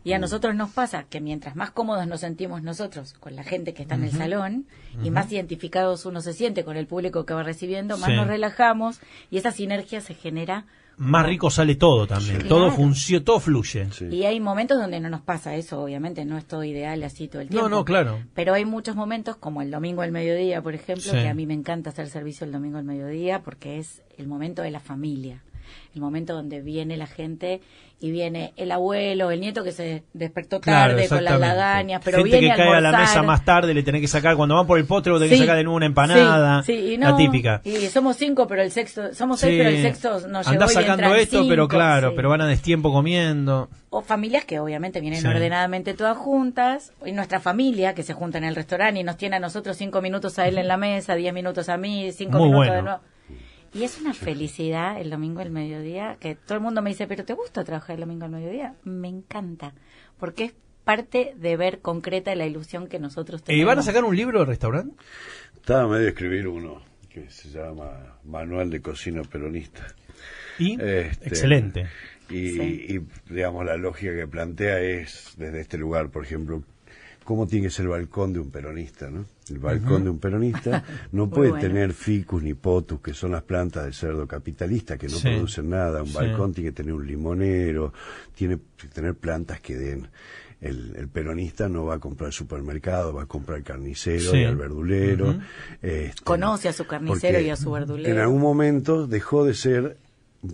Y a nosotros nos pasa que mientras más cómodos nos sentimos nosotros con la gente que está en el salón y más identificados uno se siente con el público que va recibiendo, más nos relajamos y esa sinergia se genera más rico sale todo también. todo funciona, todo fluye. Y hay momentos donde no nos pasa eso, obviamente, no es todo ideal así todo el tiempo. No, no, claro. Pero hay muchos momentos, como el domingo al mediodía, por ejemplo, que a mí me encanta hacer servicio el domingo al mediodía porque es el momento de la familia el momento donde viene la gente y viene el abuelo, el nieto que se despertó tarde con las lagañas, pero gente viene que a cae a la mesa más tarde, le tenés que sacar, cuando van por el potro, tenés que sacar de nuevo una empanada, sí, y no, la típica. Y somos cinco, pero el sexto, somos seis, pero el sexto no llegó sacando esto, pero claro, pero van a destiempo comiendo. O familias que obviamente vienen ordenadamente todas juntas, y nuestra familia que se junta en el restaurante y nos tiene a nosotros cinco minutos a él en la mesa, diez minutos a mí, cinco minutos a... de y es una felicidad el domingo al mediodía, que todo el mundo me dice, pero ¿te gusta trabajar el domingo al mediodía? Me encanta, porque es parte de ver concreta la ilusión que nosotros tenemos. ¿Y van a sacar un libro de restaurante? Estaba medio de escribir uno que se llama Manual de Cocina Peronista. Y este, excelente. Y, y, digamos, la lógica que plantea es desde este lugar, por ejemplo, cómo tiene que ser el balcón de un peronista, ¿no? el balcón de un peronista, no puede tener ficus ni potus, que son las plantas del cerdo capitalista, que no producen nada. Un balcón tiene que tener un limonero, tiene que tener plantas que den. El, peronista no va a comprar supermercado, va a comprar carnicero y al verdulero. Este, Conoce a su carnicero y a su verdulero. En algún momento dejó de ser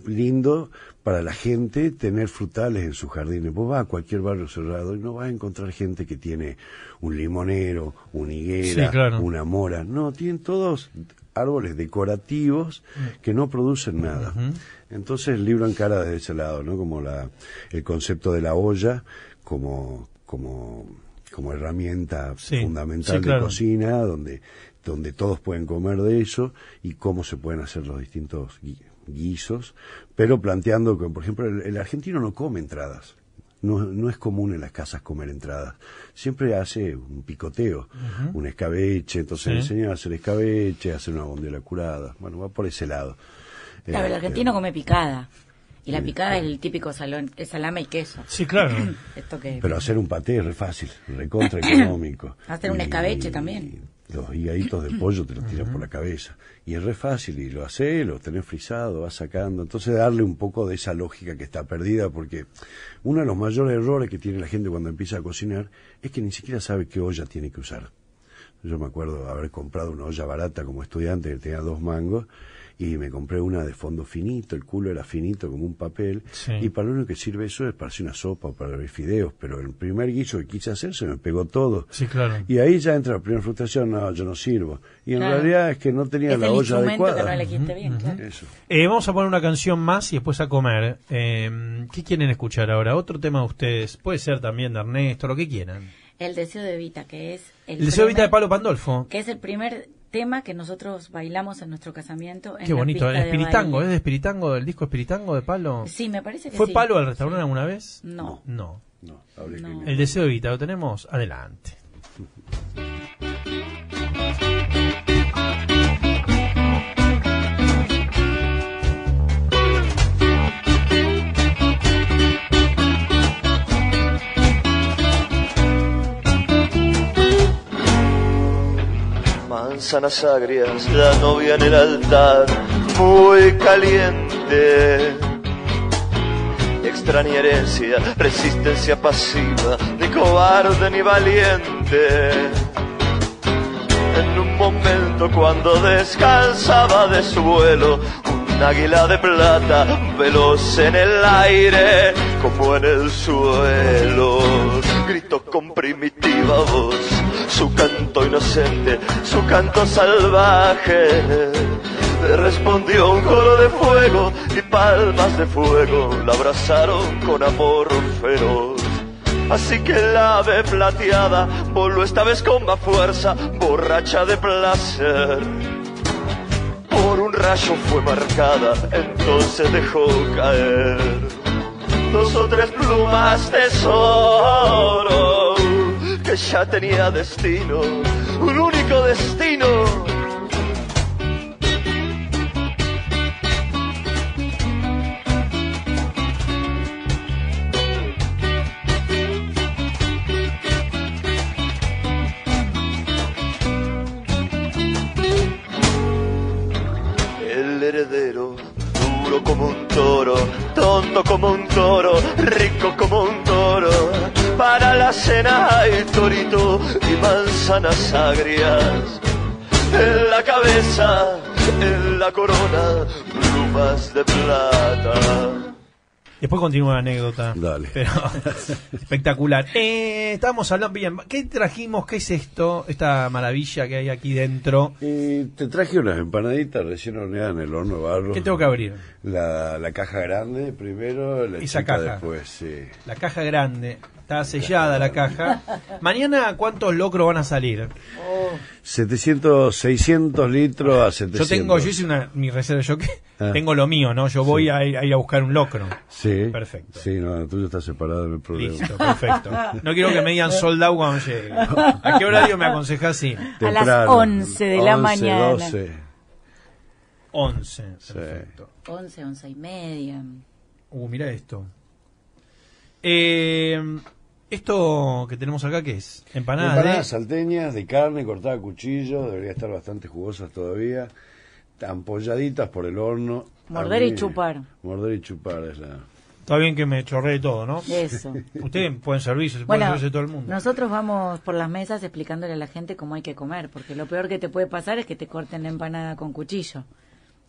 lindo para la gente tener frutales en sus jardines. Vos vas a cualquier barrio cerrado y no vas a encontrar gente que tiene un limonero, una higuera, una mora. No, tienen todos árboles decorativos mm. que no producen nada. Entonces el libro encara desde ese lado, ¿no? Como la, el concepto de la olla como, como, como herramienta fundamental de cocina, donde, donde todos pueden comer de eso y cómo se pueden hacer los distintos guisos, pero planteando que, por ejemplo, el, argentino no come entradas. No, no, es común en las casas comer entradas. Siempre hace un picoteo, un escabeche, entonces enseña a hacer escabeche, hacer una bondiola curada. Bueno, va por ese lado. Claro, el eh, argentino eh, come picada. Y la eh, picada es el típico salón, es salame y queso. Sí, claro. Pero hacer un paté es re fácil, recontra económico. hacer un escabeche también los higaditos de pollo te lo tiras por la cabeza. Y es re fácil, y lo haces, lo tenés frisado, vas sacando. Entonces darle un poco de esa lógica que está perdida, porque uno de los mayores errores que tiene la gente cuando empieza a cocinar es que ni siquiera sabe qué olla tiene que usar. Yo me acuerdo haber comprado una olla barata como estudiante que tenía dos mangos y me compré una de fondo finito, el culo era finito como un papel, y para lo único que sirve eso es para hacer una sopa o para ver fideos, pero el primer guiso que quise hacer se me pegó todo. Sí, claro. Y ahí ya entra la primera frustración, no, yo no sirvo. Y en realidad es que no tenía la olla adecuada. Eh, vamos a poner una canción más y después a comer. Eh, ¿Qué quieren escuchar ahora? Otro tema de ustedes, puede ser también de Ernesto, lo que quieran. El deseo de Vita, que es... El, deseo de Vita de Pablo Pandolfo. Que es el primer tema que nosotros bailamos en nuestro casamiento. En Qué bonito, el espiritango, ¿es de espiritango, el disco espiritango de Palo? Sí, me parece ¿Fue Palo al restaurante alguna vez? No. No. El deseo de ¿lo tenemos? Adelante. manzanas agrias, la novia en el altar, muy caliente. Extraña herencia, resistencia pasiva, ni cobarde ni valiente. En un momento cuando descansaba de su vuelo, un águila de plata, veloz en el aire, como en el suelo, gritó con primitiva voz su canto inocente, su canto salvaje. Le respondió un coro de fuego y palmas de fuego la abrazaron con amor feroz. Así que la ave plateada voló esta vez con más fuerza, borracha de placer. Por un rayo fue marcada, entonces dejó caer dos o tres plumas de oro ya tenía destino, un único destino. El heredero, duro como un toro, tonto como un toro, rico como un toro para la cena hay torito y manzanas agrias. En la cabeza, en la corona, plumas de plata. Después continúa la anécdota. Dale. espectacular. Eh, estábamos hablando, bien, ¿qué trajimos? ¿Qué es esto? Esta maravilla que hay aquí dentro. te traje unas empanaditas recién horneadas en el horno barro. ¿Qué tengo que abrir? La, caja grande primero, la caja. después, sí. La caja grande. Está sellada la caja. Mañana, ¿cuántos locros van a salir? 700, 600 litros a 700. Yo tengo, yo hice una, mi reserva, yo qué? Ah. tengo lo mío, ¿no? Yo voy a, ir, a, buscar un locro. Sí. Perfecto. Sí, no, el tuyo está separado del problema. perfecto. No quiero que me digan soldado cuando llegue. ¿A qué horario me aconseja así? A las 11 de la 11, mañana. 12. 11, perfecto. 11, 11 y media. Uh, mira esto. Eh, ¿Esto que tenemos acá qué es? Empanadas. Empanadas salteñas de carne cortada a cuchillo, debería estar bastante jugosas todavía, ampolladitas por el horno. Morder y chupar. Morder y chupar es la... Está bien que me chorré todo, ¿no? Eso. Ustedes pueden servirse, pueden servirse todo el mundo. Nosotros vamos por las mesas explicándole a la gente cómo hay que comer, porque lo peor que te puede pasar es que te corten la empanada con cuchillo.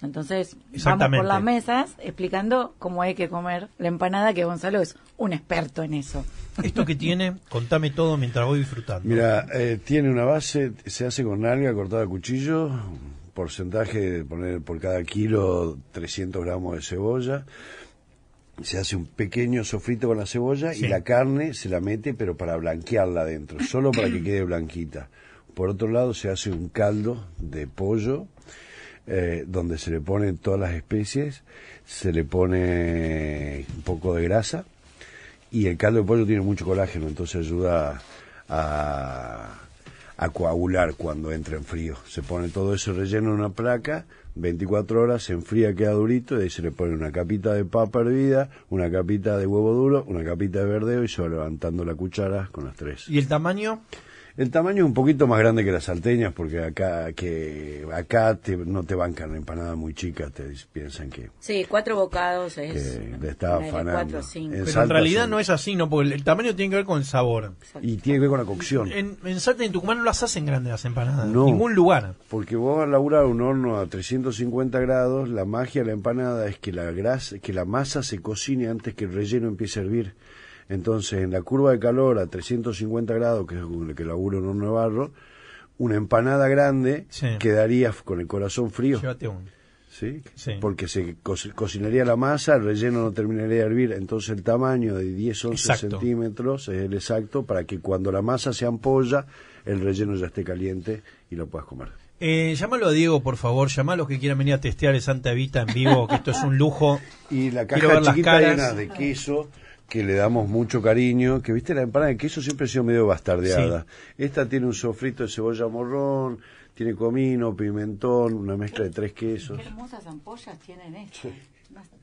Entonces, vamos por las mesas explicando cómo hay que comer la empanada, que Gonzalo es un experto en eso. ¿Esto que tiene? Contame todo mientras voy disfrutando. Mira, eh, tiene una base, se hace con alga cortada a cuchillo, porcentaje de poner por cada kilo 300 gramos de cebolla. Se hace un pequeño sofrito con la cebolla y la carne se la mete, pero para blanquearla adentro, solo para que quede blanquita. Por otro lado, se hace un caldo de pollo eh, donde se le ponen todas las especies, se le pone un poco de grasa y el caldo de pollo tiene mucho colágeno, entonces ayuda a, a coagular cuando entra en frío. Se pone todo eso relleno en una placa, 24 horas, se enfría, queda durito, y ahí se le pone una capita de papa hervida, una capita de huevo duro, una capita de verdeo y se levantando la cuchara con las tres. ¿Y el tamaño? El tamaño es un poquito más grande que las salteñas, porque acá que acá no te bancan empanada muy chica. te piensan que. Sí, cuatro bocados es. De le está En Pero en realidad no es así, no, porque el, tamaño tiene que ver con el sabor. Y tiene que ver con la cocción. En, en Salta y Tucumán no las hacen grandes las empanadas, en ningún lugar. Porque vos a laburar un horno a 350 grados, la magia de la empanada es que la grasa, que la masa se cocine antes que el relleno empiece a hervir. Entonces, en la curva de calor a 350 grados, que es con el que laburo en un barro, una empanada grande quedaría con el corazón frío. ¿Sí? Porque se cocinaría la masa, el relleno no terminaría de hervir, entonces el tamaño de 10, 11 centímetros es el exacto para que cuando la masa se ampolla, el relleno ya esté caliente y lo puedas comer. Eh, llámalo a Diego, por favor. Llámalo a los que quieran venir a testear el Santa en vivo, que esto es un lujo. Y la caja de queso, que le damos mucho cariño, que viste la empanada de queso siempre ha sido medio bastardeada. Esta tiene un sofrito de cebolla morrón, tiene comino, pimentón, una mezcla de tres quesos. Qué hermosas ampollas tienen estas. Eh.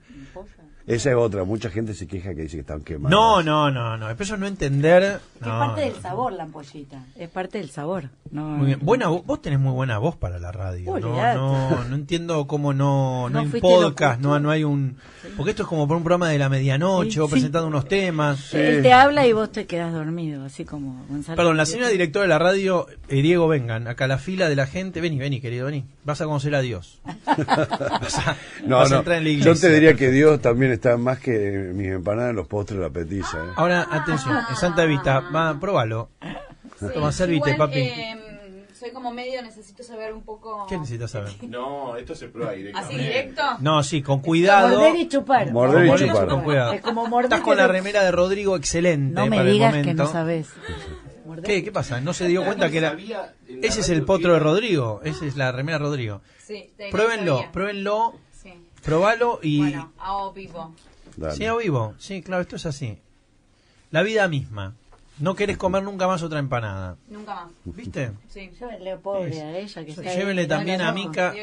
Esa es otra. Mucha gente se queja que dice que están quemados No, no, no, no. eso no entender. Es parte del sabor la ampollita. Es parte del sabor. muy Buena, vos tenés muy buena voz para la radio. no, entiendo cómo no, no, hay un podcast, no, no hay un. Porque esto es como por un programa de la medianoche, vos presentando unos temas. Él te habla y vos te quedas dormido, así como Gonzalo. Perdón, la señora directora de la radio, eh, Diego, vengan. Acá la fila de la gente. Vení, vení, querido, vení. Vas a conocer a Dios. vas no, vas entrar en la iglesia. Yo te diría que Dios también está más que mis empanadas los postres la petiza. ¿eh? Ahora, atención, Santa Vista, va, próbalo. Toma, servite, papi. Em, soy como medio, necesito saber un poco. ¿Qué necesitas saber? No, esto se prueba directo. ¿Así directo? No, sí, con cuidado. Morder y chupar. Morder y chupar. Con cuidado. Es como Estás con la remera de Rodrigo, excelente. No eh, me digas que no sabes. ¿Qué, ¿Qué pasa? No se dio cuenta que era... Ese es el potro de Rodrigo. Esa es la remera de Rodrigo. Sí, Pruébenlo, pruébenlo. Probalo y. Bueno, o vivo. Sí, o vivo. Sí, claro, esto es así. La vida misma. No querés comer nunca más otra empanada. Nunca más. ¿Viste? Sí. pobre a ella que está Llévenle también a Mica.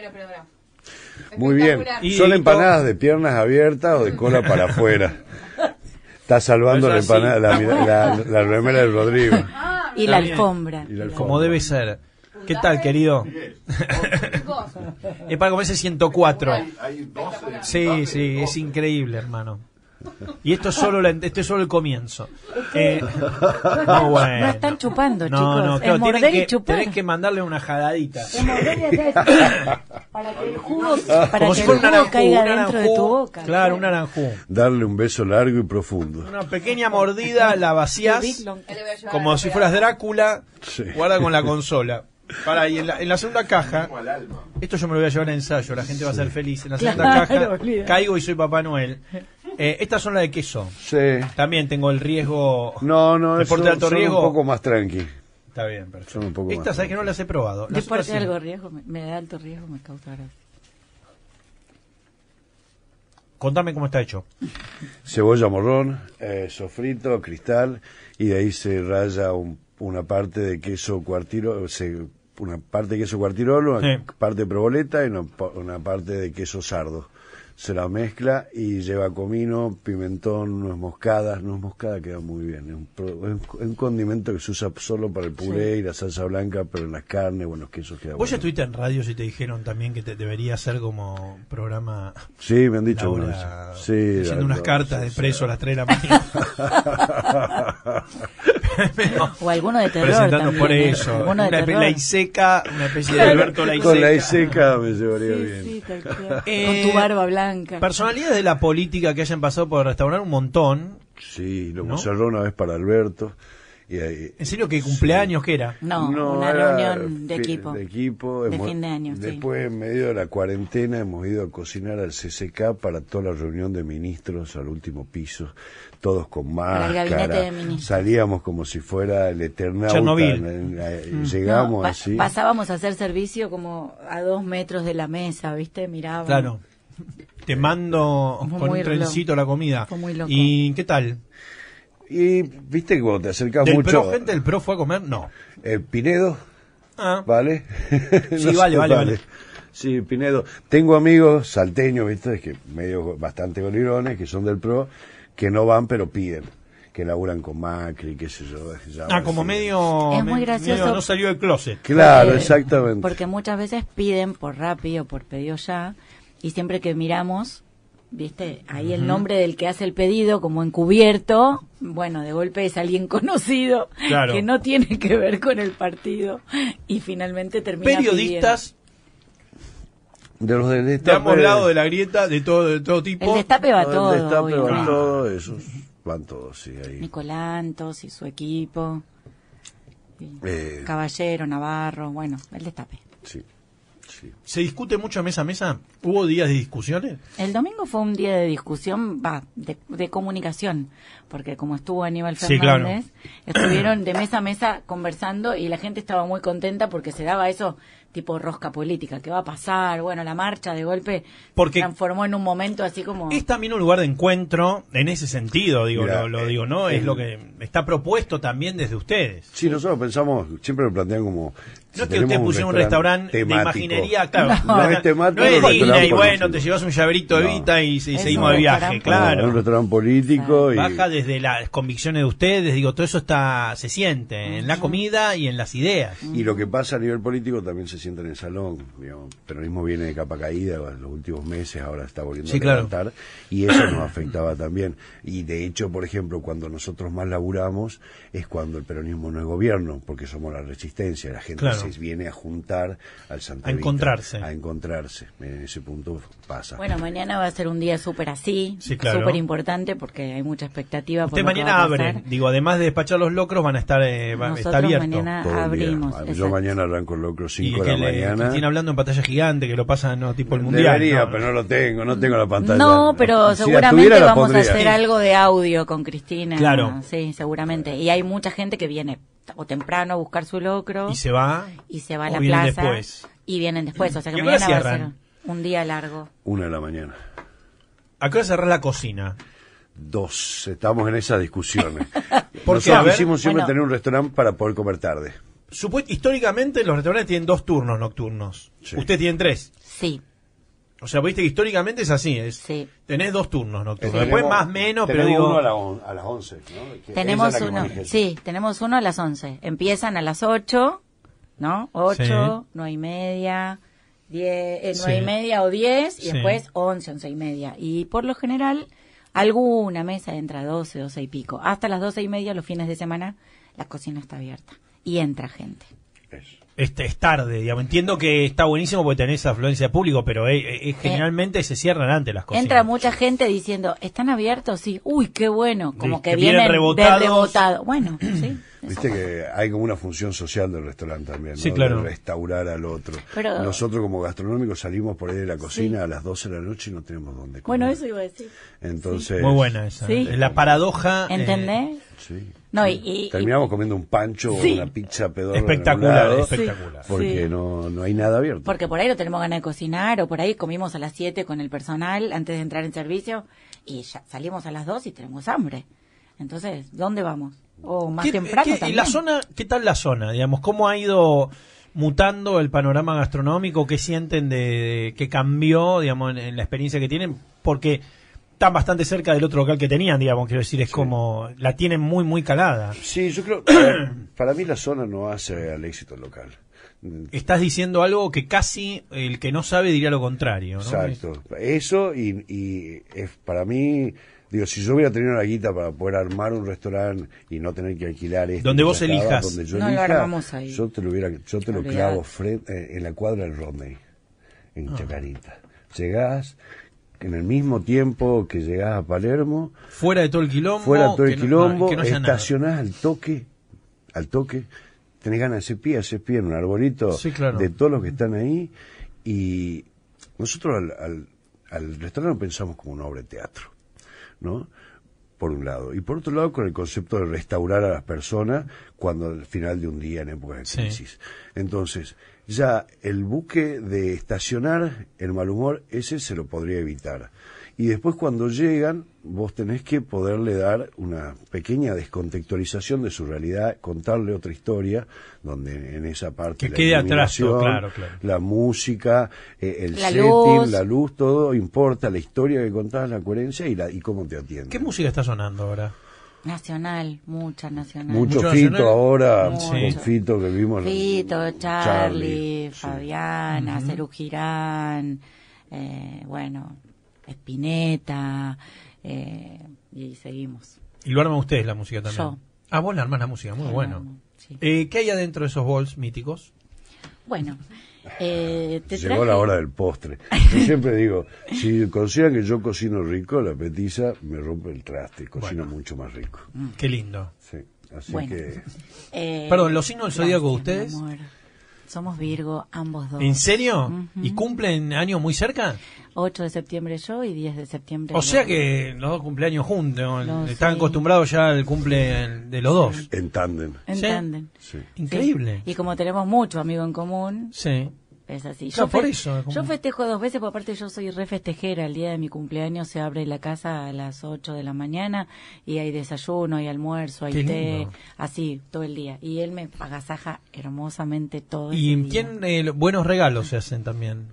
Muy bien. Son empanadas de piernas abiertas o de cola para afuera. Está salvando la, empanada, la, remera del Rodrigo. y, ah, y la alfombra. Como debe ser. ¿Qué tal, querido? es para comerse 104. Sí, sí, es increíble, hermano. Y esto es solo, el comienzo. Eh, no, no están chupando, no, chicos. No, tienen que, tenés que mandarle una jadadita. para que el jugo, para que si el jugo caiga dentro de tu boca. Claro, un naranjú. Darle un beso largo y profundo. Una pequeña mordida, la vacías. Como si fueras Drácula, sí. guarda con la consola. Para, y en la, en la segunda caja, esto yo me lo voy a llevar a ensayo, la gente va a ser feliz. En la segunda caja, caigo y soy Papá Noel. Eh, estas son las de queso. Sí. También tengo el riesgo. No, no, es un, son un poco más tranqui. Está bien, perfecto. Son un poco Estas, ¿sabes que no las he probado? de algo riesgo, me, da alto riesgo, me causa Contame cómo está hecho. Cebolla morrón, eh, sofrito, cristal, y de ahí se raya una parte de queso cuartiro, se una parte de queso cuartirolo, una parte de proboleta y una, parte de queso sardo. Se la mezcla y lleva comino, pimentón, nuez moscada. Nuez moscada queda muy bien. Es un, condimento que se usa solo para el puré y la salsa blanca, pero en las carnes o en los quesos queda ¿Vos ya estuviste en radio y te dijeron también que te debería hacer como programa. Sí, me han dicho Haciendo unas cartas de preso a las 3 de la mañana. o alguno de terror presentando también, por ¿eh? eso una Iseca, una especie de Alberto Laiseca con Iseca me llevaría bien eh, con tu barba blanca personalidades de la política que hayan pasado por restaurar un montón sí lo ¿no? una vez para Alberto ¿En serio que cumpleaños que era? No, una reunión de equipo. De Después, en medio de la cuarentena, hemos ido a cocinar al CCK para toda la reunión de ministros al último piso, todos con máscara. Salíamos como si fuera el eterno Chernobyl. Eh, mm. Llegamos así. pasábamos a hacer servicio como a dos metros de la mesa, ¿viste? miraba. Claro. Te mando con un trencito la comida. ¿Y qué tal? Y viste que te acercas ¿Del mucho. Pro, gente del pro fue a comer? No. Eh, Pinedo. Ah. ¿Vale? Sí, vale, vale, Sí, Pinedo. Tengo amigos salteños, viste, que medio bastante golirones, que son del pro, que no van pero piden que laburan con Macri, qué sé yo. Ah, como medio... Es muy gracioso. no salió del closet. Claro, exactamente. Porque muchas veces piden por rápido, por pedido ya, y siempre que miramos, ¿Viste? Ahí el nombre del que hace el pedido, como encubierto, bueno, de golpe es alguien conocido que no tiene que ver con el partido y finalmente termina. Periodistas. De los del destape. De ambos de la grieta, de todo, de todo tipo. El destape va todo. El destape va todo, esos van todos, sí, ahí. Nicolantos y su equipo. Eh. Caballero, Navarro, bueno, el destape. Sí. ¿Se discute mucho mesa a mesa? ¿Hubo días de discusiones? El domingo fue un día de discusión, de, comunicación, porque como estuvo Aníbal Fernández, estuvieron de mesa a mesa conversando y la gente estaba muy contenta porque se daba eso tipo rosca política, ¿qué va a pasar? Bueno, la marcha de golpe porque se transformó en un momento así como... Es también un lugar de encuentro, en ese sentido, digo, lo, digo, eh, ¿no? es eh, lo que está propuesto también desde ustedes. Sí, nosotros pensamos, siempre lo plantean como no es que usted pusiera un restaurante de imaginería, claro. No, es temático. y bueno, te llevas un llaverito de Vita y, seguimos de viaje, claro. Un restaurante político. Baja desde las convicciones de ustedes, digo, todo eso está se siente en la comida y en las ideas. Y lo que pasa a nivel político también se siente en el salón. el peronismo viene de capa caída en los últimos meses, ahora está volviendo a levantar. Y eso nos afectaba también. Y de hecho, por ejemplo, cuando nosotros más laburamos es cuando el peronismo no es gobierno, porque somos la resistencia, la gente viene a juntar al Santa A encontrarse. A encontrarse. En ese punto pasa. Bueno, mañana va a ser un día súper así, súper importante porque hay mucha expectativa. Usted mañana abre, digo, además de despachar los locros van a estar eh, mañana abrimos. Yo mañana arranco el locro 5 de la mañana. Cristina hablando en pantalla gigante que lo pasan no, tipo el mundial. no, pero lo tengo, no tengo la pantalla. No, pero seguramente vamos a hacer algo de audio con Cristina. Claro. Sí, seguramente. Y hay mucha gente que viene o temprano a buscar su locro. Y se va. Y se va a la plaza. Y vienen después. O sea que mañana va a ser un día largo. Una de la mañana. ¿A qué cerrar la cocina? Dos. Estamos en esas discusiones. Porque Nosotros siempre tener un restaurante para poder comer tarde. históricamente los restaurantes tienen dos turnos nocturnos. Usted tiene tres. Sí. O sea, viste que históricamente es así, es sí. tenés dos turnos nocturnos, después más menos, pero digo... uno a, la on, a las 11, ¿no? Tenemos uno, sí, tenemos uno a las 11. Empiezan a las 8, ¿no? 8, sí. 9 y media, 10, eh, 9 sí. y media o 10, y después 11, 11 y media. Y por lo general, alguna mesa entra 12, 12 y pico. Hasta las 12 y media los fines de semana la cocina está abierta y entra gente. Eso es, tarde, digamos. Entiendo que está buenísimo porque tenés afluencia de público, pero eh, generalmente se cierran antes las cosas. Entra mucha gente diciendo, ¿están abiertos? Sí, uy, qué bueno, como que, vienen, rebotado. Bueno, sí. Viste que hay como una función social del restaurante también, ¿no? Sí, claro. restaurar al otro. Nosotros como gastronómicos salimos por ahí de la cocina a las 12 de la noche y no tenemos dónde comer. Bueno, eso iba a decir. Entonces... Muy buena esa. La paradoja... ¿Entendés? Eh, sí. Terminamos comiendo un pancho o una pizza pedorra. Espectacular, espectacular. Porque no, no hay nada abierto. Porque por ahí no tenemos ganas de cocinar o por ahí comimos a las 7 con el personal antes de entrar en servicio y ya salimos a las 2 y tenemos hambre. Entonces, ¿dónde vamos? O más temprano también. ¿Y la zona, qué tal la zona? Digamos, ¿cómo ha ido mutando el panorama gastronómico? ¿Qué sienten de, qué cambió, digamos, en la experiencia que tienen? Porque están bastante cerca del otro local que tenían, digamos, quiero decir, es como la tienen muy, muy calada. Sí, yo creo, para mí la zona no hace al éxito local. Estás diciendo algo que casi el que no sabe diría lo contrario. Exacto. Eso y, es para mí, digo, si yo hubiera tenido la guita para poder armar un restaurante y no tener que alquilar esto, donde vos elijas, yo, no ahí. yo te lo hubiera, yo te lo clavo eh, en la cuadra del Romney, en ah. Chacarita. Llegás, en el mismo tiempo que llegás a Palermo. Fuera de todo el quilombo. Fuera de todo el quilombo, estacionás al toque, al toque, tenés ganas de hacer pie, hacer pie en un arbolito de todos los que están ahí. Y nosotros al, al, al restaurante lo pensamos como una obra de teatro, ¿no? por un lado. Y por otro lado, con el concepto de restaurar a las personas cuando al final de un día, en épocas de crisis. Entonces, ya el buque de estacionar el mal humor, ese se lo podría evitar. Y después cuando llegan, vos tenés que poderle dar una pequeña descontextualización de su realidad, contarle otra historia, donde en esa parte... Que quede atrás, claro, claro. La música, eh, el setting, la luz, todo importa, la historia que contás, la coherencia y, la, y cómo te atiende. ¿Qué música está sonando ahora? Nacional, mucha nacional. Mucho, Fito ahora, Fito que vimos. Fito, Charlie, Fabiana, sí. Girán, eh, bueno, Espineta, eh, y seguimos. ¿Y lo arman ustedes la música también? Ah, vos la armas la música, muy bueno. Eh, ¿Qué hay adentro de esos bols míticos? Bueno, eh, Llegó la hora del postre. Yo siempre digo, si consideran que yo cocino rico, la petiza me rompe el traste, cocino mucho más rico. Mm, qué lindo. Sí, así eh, Perdón, ¿los signos del zodíaco ustedes? Somos Virgo, ambos dos. ¿En serio? ¿Y cumplen años muy cerca? 8 de septiembre yo y 10 de septiembre. O sea que los dos cumpleaños juntos, están acostumbrados ya al cumple de los dos. En tándem. En Increíble. Y como tenemos mucho amigo en común. Sí. Es así. yo, festejo dos veces, por aparte yo soy re festejera. El día de mi cumpleaños se abre la casa a las 8 de la mañana y hay desayuno, hay almuerzo, hay té, así todo el día. Y él me agasaja hermosamente todo. ¿Y quién? Eh, buenos regalos se hacen también.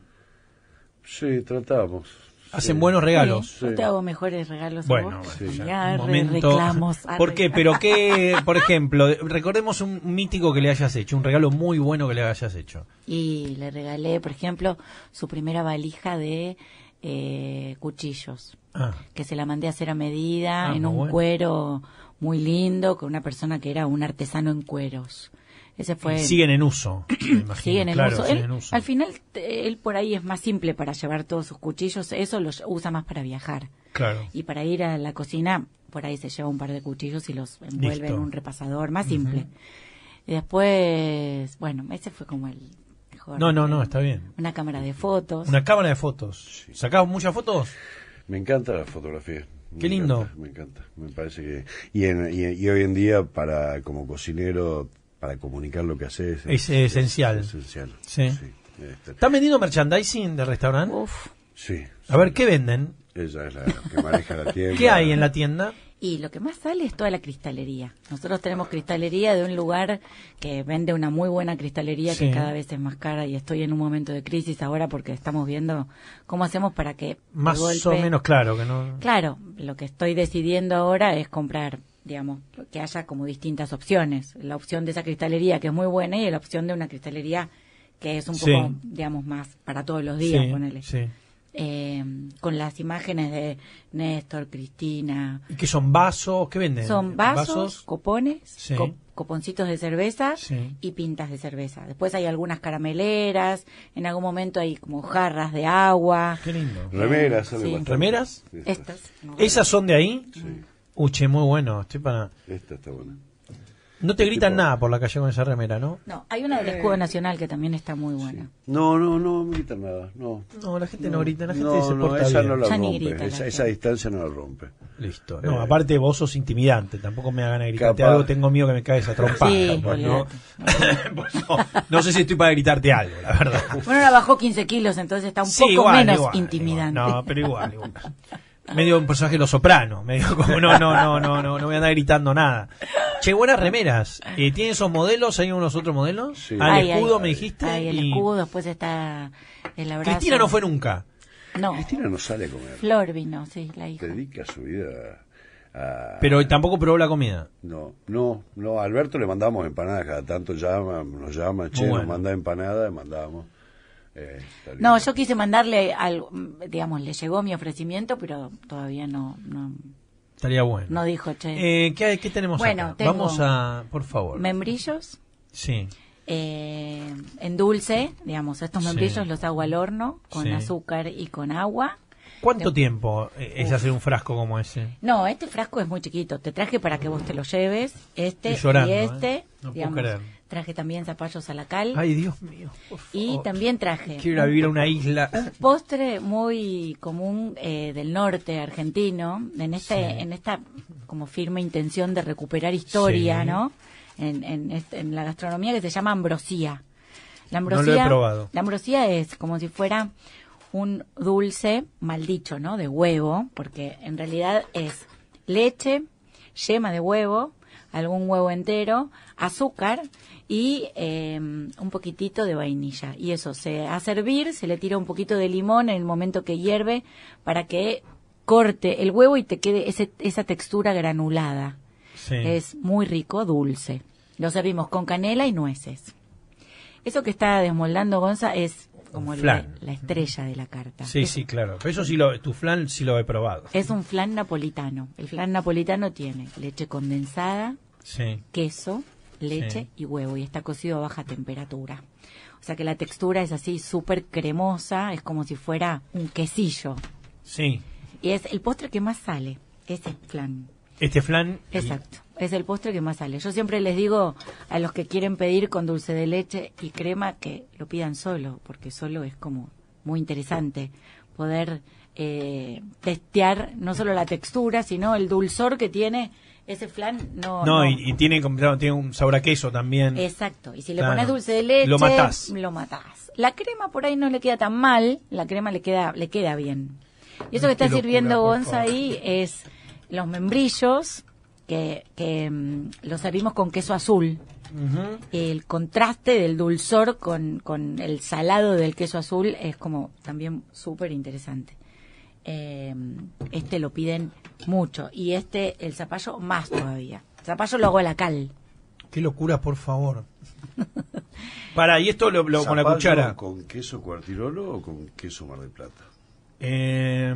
Sí, tratamos. Hacen buenos regalos. yo te hago mejores regalos. Bueno, reclamos. ¿Por qué? Pero qué, por ejemplo, recordemos un mítico que le hayas hecho, un regalo muy bueno que le hayas hecho. Y le regalé, por ejemplo, su primera valija de eh, cuchillos, ah. que se la mandé a hacer a medida ah, en un cuero muy lindo con una persona que era un artesano en cueros siguen en uso, Siguen en, uso. Al final, él por ahí es más simple para llevar todos sus cuchillos. Eso los usa más para viajar. Claro. Y para ir a la cocina, por ahí se lleva un par de cuchillos y los envuelve en un repasador. Más simple. Y después, bueno, ese fue como el mejor. No, no, no, está bien. Una cámara de fotos. Una cámara de fotos. muchas fotos? Me encanta la fotografía. Qué lindo. me encanta, me parece que... Y, y, hoy en día, para como cocinero, para comunicar lo que haces. Es, esencial. Es esencial. Sí. Este, ¿Están vendiendo merchandising de restaurante? Uf. Sí. A ver, ¿qué venden? Ella es la que maneja la tienda. ¿Qué hay en la tienda? Y lo que más sale es toda la cristalería. Nosotros tenemos cristalería de un lugar que vende una muy buena cristalería que cada vez es más cara y estoy en un momento de crisis ahora porque estamos viendo cómo hacemos para que... Más o menos claro que no... Claro, lo que estoy decidiendo ahora es comprar digamos, que haya como distintas opciones. La opción de esa cristalería que es muy buena y la opción de una cristalería que es un poco, digamos, más para todos los días, ponele. Eh, con las imágenes de Néstor, Cristina. ¿Y que son vasos? ¿Qué venden? Son vasos, copones, coponcitos de cerveza y pintas de cerveza. Después hay algunas carameleras, en algún momento hay como jarras de agua. Qué lindo. Remeras, ¿Remeras? Estas. ¿Esas son de ahí? Sí. Uche, muy bueno. Estoy para... Esta está buena. No te gritan nada por la calle con esa remera, ¿no? No, hay una del escudo eh, nacional que también está muy buena. No, No, no, no me gritan nada, no. No, la gente no, grita, la gente se no, esa no la rompe, esa, distancia no la rompe. Listo. No, eh, aparte vos sos intimidante, tampoco me hagan gritarte algo, tengo miedo que me caiga esa trompar. Sí, pues, ¿no? no, sé si estoy para gritarte algo, la verdad. Bueno, la bajó 15 kilos, entonces está un poco menos intimidante. No, pero igual, igual. medio un personaje de los Sopranos, medio como no, no, no, no, no, no voy a andar gritando nada. Che, buenas remeras. Eh, ¿Tiene esos modelos? ¿Hay unos otros modelos? Sí. Ah, el escudo, me dijiste. Ay, el escudo, después está el abrazo. Cristina no fue nunca. No. Cristina no sale a comer. Flor vino, sí, la hija. Dedica su vida a... Pero tampoco probó la comida. No, no, no. A Alberto le mandamos empanadas cada tanto, llama, nos llama, che, nos manda empanadas, mandábamos. Eh, no, yo quise mandarle digamos, le llegó mi ofrecimiento, pero todavía no. Estaría bueno. No dijo, che. Eh, ¿qué, ¿qué, tenemos bueno, Vamos a, por favor. Membrillos. Sí. Eh, en dulce, digamos, estos membrillos los hago al horno con azúcar y con agua. ¿Cuánto tiempo es hacer un frasco como ese? No, este frasco es muy chiquito. Te traje para que vos te lo lleves. Este y, este traje también zapallos a la cal. Ay, Dios mío. y también traje. Quiero vivir a una isla. postre muy común eh, del norte argentino, en, este, en esta como firme intención de recuperar historia, ¿no? En, este, en, la gastronomía que se llama ambrosía. La ambrosía, La ambrosía es como si fuera un dulce, maldito ¿no? De huevo, porque en realidad es leche, yema de huevo, algún huevo entero, azúcar y em, un poquitito de vainilla. Y eso se a servir se le tira un poquito de limón en el momento que hierve para que corte el huevo y te quede esa textura granulada. Es muy rico, dulce. Lo servimos con canela y nueces. Eso que está desmoldando Gonza es como La, estrella de la carta. Sí, sí, claro. Eso sí tu flan sí lo he probado. Es un flan napolitano. El flan napolitano tiene leche condensada, queso, leche y huevo y está cocido a baja temperatura. O sea que la textura es así súper cremosa, es como si fuera un quesillo. Sí. Y es el postre que más sale, ese flan. Este flan. Exacto. Es el postre que más sale. Yo siempre les digo a los que quieren pedir con dulce de leche y crema que lo pidan solo, porque solo es como muy interesante poder eh, testear no solo la textura, sino el dulzor que tiene ese flan no. No, Y, tiene, tiene un sabor a queso también. Exacto. Y si le pones dulce de leche. Lo matás. La crema por ahí no le queda tan mal. La crema le queda, le queda bien. Y eso que está sirviendo Gonza ahí es los membrillos, que, que mm, los servimos con queso azul. El contraste del dulzor con, con el salado del queso azul es como también súper interesante. Em, este lo piden mucho. Y este, el zapallo, más todavía. El zapallo lo hago a la cal. Qué locura, por favor. Para, y esto lo, con la cuchara. ¿Con queso cuartirolo o con queso Mar de Plata? Eh,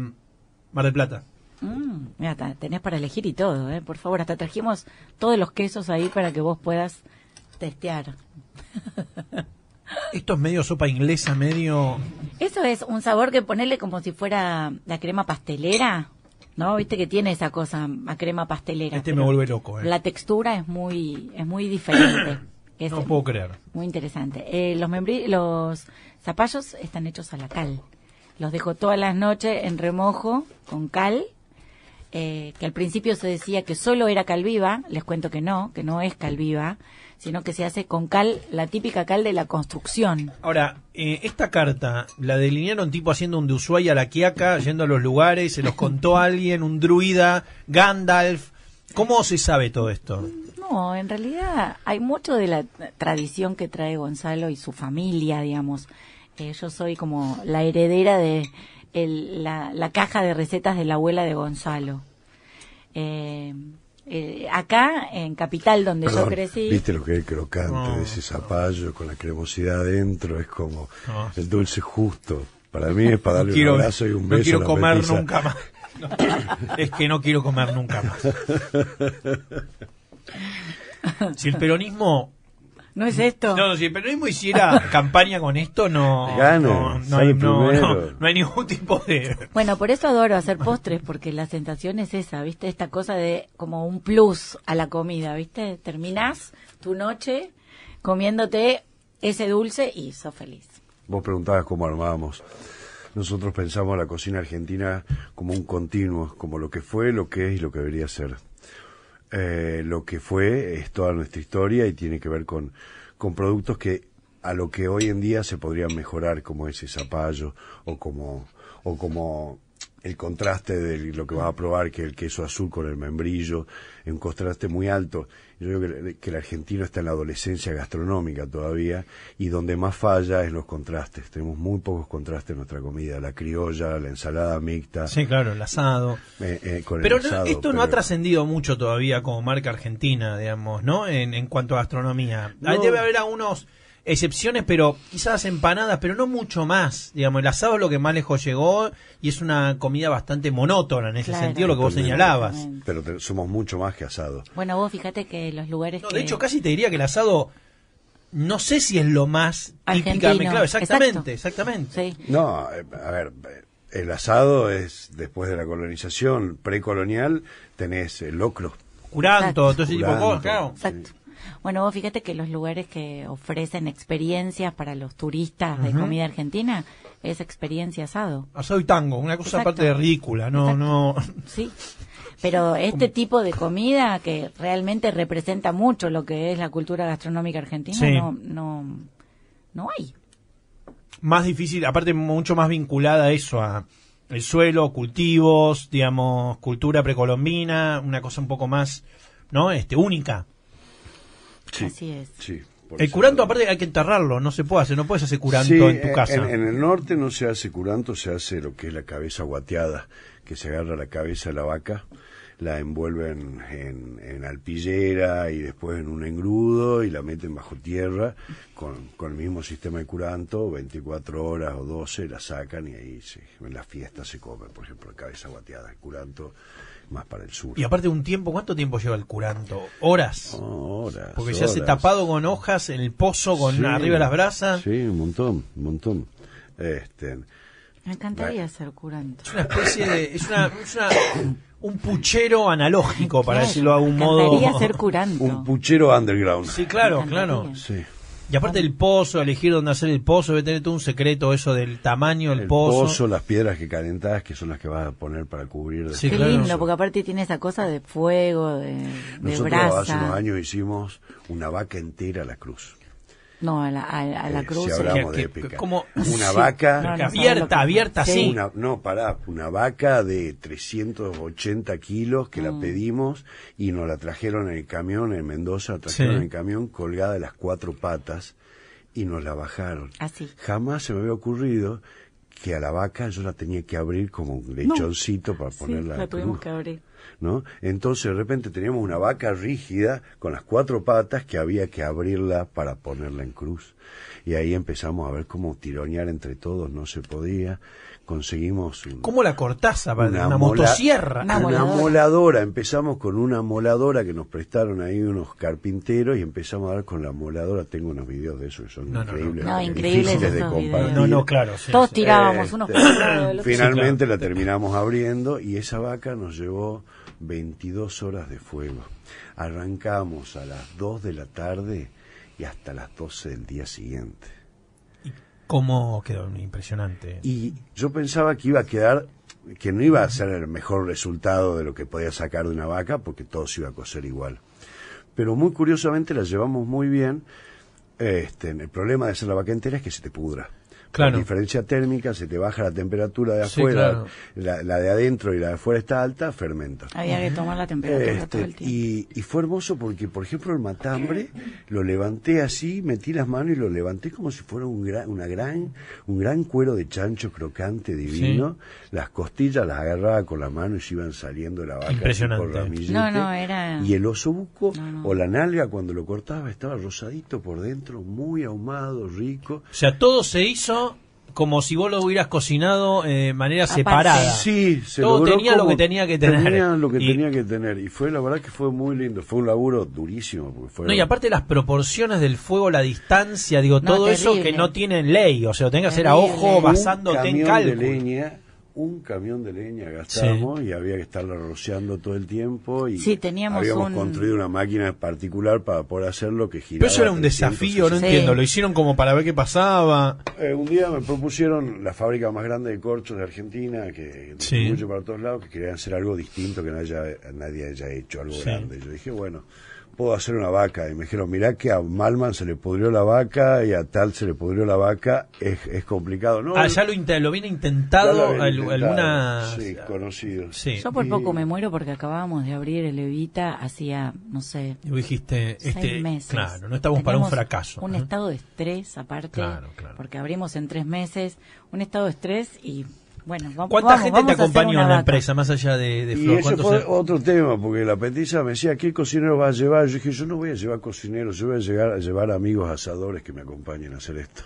mar de Plata. Mm, mira, tenés para elegir y todo, ¿eh? por favor. Hasta trajimos todos los quesos ahí para que vos puedas testear. Esto es medio sopa inglesa, medio... Eso es un sabor que ponerle como si fuera la crema pastelera, ¿no? Viste que tiene esa cosa, la crema pastelera. Este me vuelve loco, eh. La textura es muy, es muy diferente. no puedo creer. Muy interesante. Eh, los, los zapallos están hechos a la cal. Los dejo todas las noches en remojo con cal. Eh, que al principio se decía que solo era cal viva, les cuento que no, que no es cal viva, sino que se hace con cal, la típica cal de la construcción. Ahora, eh, esta carta la delinearon tipo haciendo un de a la Quiaca, yendo a los lugares, se los contó alguien, un druida, Gandalf. ¿Cómo se sabe todo esto? No, en realidad hay mucho de la tradición que trae Gonzalo y su familia, digamos. Eh, yo soy como la heredera de la, caja de recetas de la abuela de Gonzalo. Eh, eh, acá, en Capital, donde yo crecí. ¿Viste lo que es crocante de ese ah. zapallo con la cremosidad adentro? Es como ah. el dulce justo. Para mí es para darle un abrazo y un beso. No quiero comer nunca más. es que no quiero comer nunca más. Si el peronismo ¿No es esto? No, si el periodismo hiciera campaña con esto, no, no, no, hay, ningún tipo de... Bueno, por eso adoro hacer postres, porque la sensación es esa, ¿viste? Esta cosa de como un plus a la comida, ¿viste? Terminás tu noche comiéndote ese dulce y sos feliz. Vos preguntabas cómo armábamos. Nosotros pensamos la cocina argentina como un continuo, como lo que fue, lo que es y lo que debería ser eh, lo que fue es toda nuestra historia y tiene que ver con, con productos que a lo que hoy en día se podrían mejorar como ese zapallo o como o como el contraste de lo que va a probar que el queso azul con el membrillo un contraste muy alto yo creo que, el argentino está en la adolescencia gastronómica todavía y donde más falla es los contrastes. Tenemos muy pocos contrastes en nuestra comida. La criolla, la ensalada mixta. Sí, claro, el asado. Eh, eh, pero esto no ha trascendido mucho todavía como marca argentina, digamos, ¿no? En, en cuanto a gastronomía. Ahí Debe haber a unos excepciones, pero quizás empanadas, pero no mucho más. Digamos, el asado es lo que más lejos llegó y es una comida bastante monótona en ese sentido, lo que vos señalabas. Pero somos mucho más que asado. Bueno, vos fíjate que los lugares. de hecho, casi te diría que el asado. No sé si es lo más típicamente claro, exactamente, exactamente. No, eh, a ver, el asado es después de la colonización precolonial, tenés locro, Curanto, todo ese tipo Exacto. Bueno, vos fíjate que los lugares que ofrecen experiencias para los turistas de comida argentina es experiencia asado. Asado y tango, una cosa aparte de ridícula, no, no. Sí. Pero este tipo de comida que realmente representa mucho lo que es la cultura gastronómica argentina, no, no, hay. Más difícil, aparte mucho más vinculada a eso, a el suelo, cultivos, digamos, cultura precolombina, una cosa un poco más, ¿no? Este, única. Sí, es. El curanto, aparte, hay que enterrarlo, no se puede hacer, no puedes hacer curanto en tu casa. En, el norte no se hace curanto, se hace lo que es la cabeza guateada, que se agarra la cabeza de la vaca, la envuelven en, en alpillera y después en un engrudo y la meten bajo tierra con, el mismo sistema de curanto, 24 horas o 12, la sacan y ahí se, en las fiestas se come, por ejemplo, la cabeza guateada, el curanto más para el sur. Y aparte un tiempo, ¿cuánto tiempo lleva el curanto? Horas. horas. Porque se hace tapado con hojas en el pozo, con arriba de las brasas. Sí, un montón, un montón. Este, Me encantaría hacer curanto. Es una especie de... Es una, un puchero analógico, para decirlo de algún modo. Me hacer curanto. Un puchero underground. Sí, claro, claro. Sí. Y aparte del pozo, elegir dónde hacer el pozo, debe tener todo un secreto eso del tamaño del el pozo. las piedras que calentás, que son las que vas a poner para cubrir. Sí, Qué lindo, porque aparte tiene esa cosa de fuego, de, Nosotros hace unos años hicimos una vaca entera a la cruz. No, a la, a, la eh, cruz. Como, una vaca. abierta, abierta, sí. no, pará, una vaca de 380 kilos que la mm. pedimos y nos la trajeron en el camión, en Mendoza, trajeron en el camión colgada de las cuatro patas y nos la bajaron. Así. Ah, Jamás se me había ocurrido que a la vaca yo la tenía que abrir como un lechoncito para ponerla. tuvimos que abrir. ¿no? Entonces de repente teníamos una vaca rígida con las cuatro patas que había que abrirla para ponerla en cruz. Y ahí empezamos a ver cómo tironear entre todos no se podía conseguimos un, ¿Cómo la cortaza? Una, una motosierra. Una, moladora. Empezamos con una moladora que nos prestaron ahí unos carpinteros y empezamos a dar con la moladora. Tengo unos videos de eso que son increíbles. increíbles de compartir. No, no, claro. Todos tirábamos este, Finalmente la terminamos abriendo y esa vaca nos llevó 22 horas de fuego. Arrancamos a las 2 de la tarde y hasta las 12 del día siguiente cómo quedó impresionante. Y yo pensaba que iba a quedar, que no iba a ser el mejor resultado de lo que podía sacar de una vaca, porque todo se iba a coser igual. Pero muy curiosamente la llevamos muy bien. Este, el problema de hacer la vaca entera es que se te pudra. La diferencia térmica, se te baja la temperatura de afuera, la, de adentro y la de afuera está alta, fermenta. Había que tomar la temperatura este, todo el tiempo. Y, fue hermoso porque, por ejemplo, el matambre lo levanté así, metí las manos y lo levanté como si fuera un gran, una gran, un gran cuero de chancho crocante divino. Las costillas las agarraba con la mano y se iban saliendo la vaca. Impresionante. no, no, Y el oso buco o la nalga cuando lo cortaba estaba rosadito por dentro, muy ahumado, rico. O sea, todo se hizo como si vos lo hubieras cocinado eh, de manera separada. Sí, Todo tenía lo que tenía que tener. lo que tenía que tener. Y fue, la verdad, que fue muy lindo. Fue un laburo durísimo. no, y aparte las proporciones del fuego, la distancia, digo, todo eso que no tienen ley. O sea, lo tenés que hacer a ojo, basándote en cálculo. De leña un camión de leña Gastamos y había que estarlo rociando todo el tiempo y sí, teníamos habíamos construido una máquina particular para poder hacer lo que giraba. Pero eso era un desafío, no entiendo, lo hicieron como para ver qué pasaba. Eh, un día me propusieron la fábrica más grande de corchos de Argentina, que mucho para todos lados, que querían hacer algo distinto que nadie haya hecho, algo grande. Yo dije, bueno, puedo hacer una vaca. Y me dijeron, mirá que a Malman se le pudrió la vaca y a tal se le pudrió la vaca, es, complicado. No, ah, ya lo, lo viene intentado, alguna... Sí, conocido. Yo por poco me muero porque acabábamos de abrir el Evita hacía, no sé... Y dijiste, este, meses. Claro, no estamos para un fracaso. Un ¿eh? estado de estrés aparte, claro, claro. porque abrimos en tres meses, un estado de estrés y ¿Cuánta gente te acompañó en la empresa, más allá de, de fue otro tema, porque la petiza me decía, ¿qué cocinero vas a llevar? Yo dije, yo no voy a llevar cocineros, yo voy a, llegar, a llevar amigos asadores que me acompañen a hacer esto.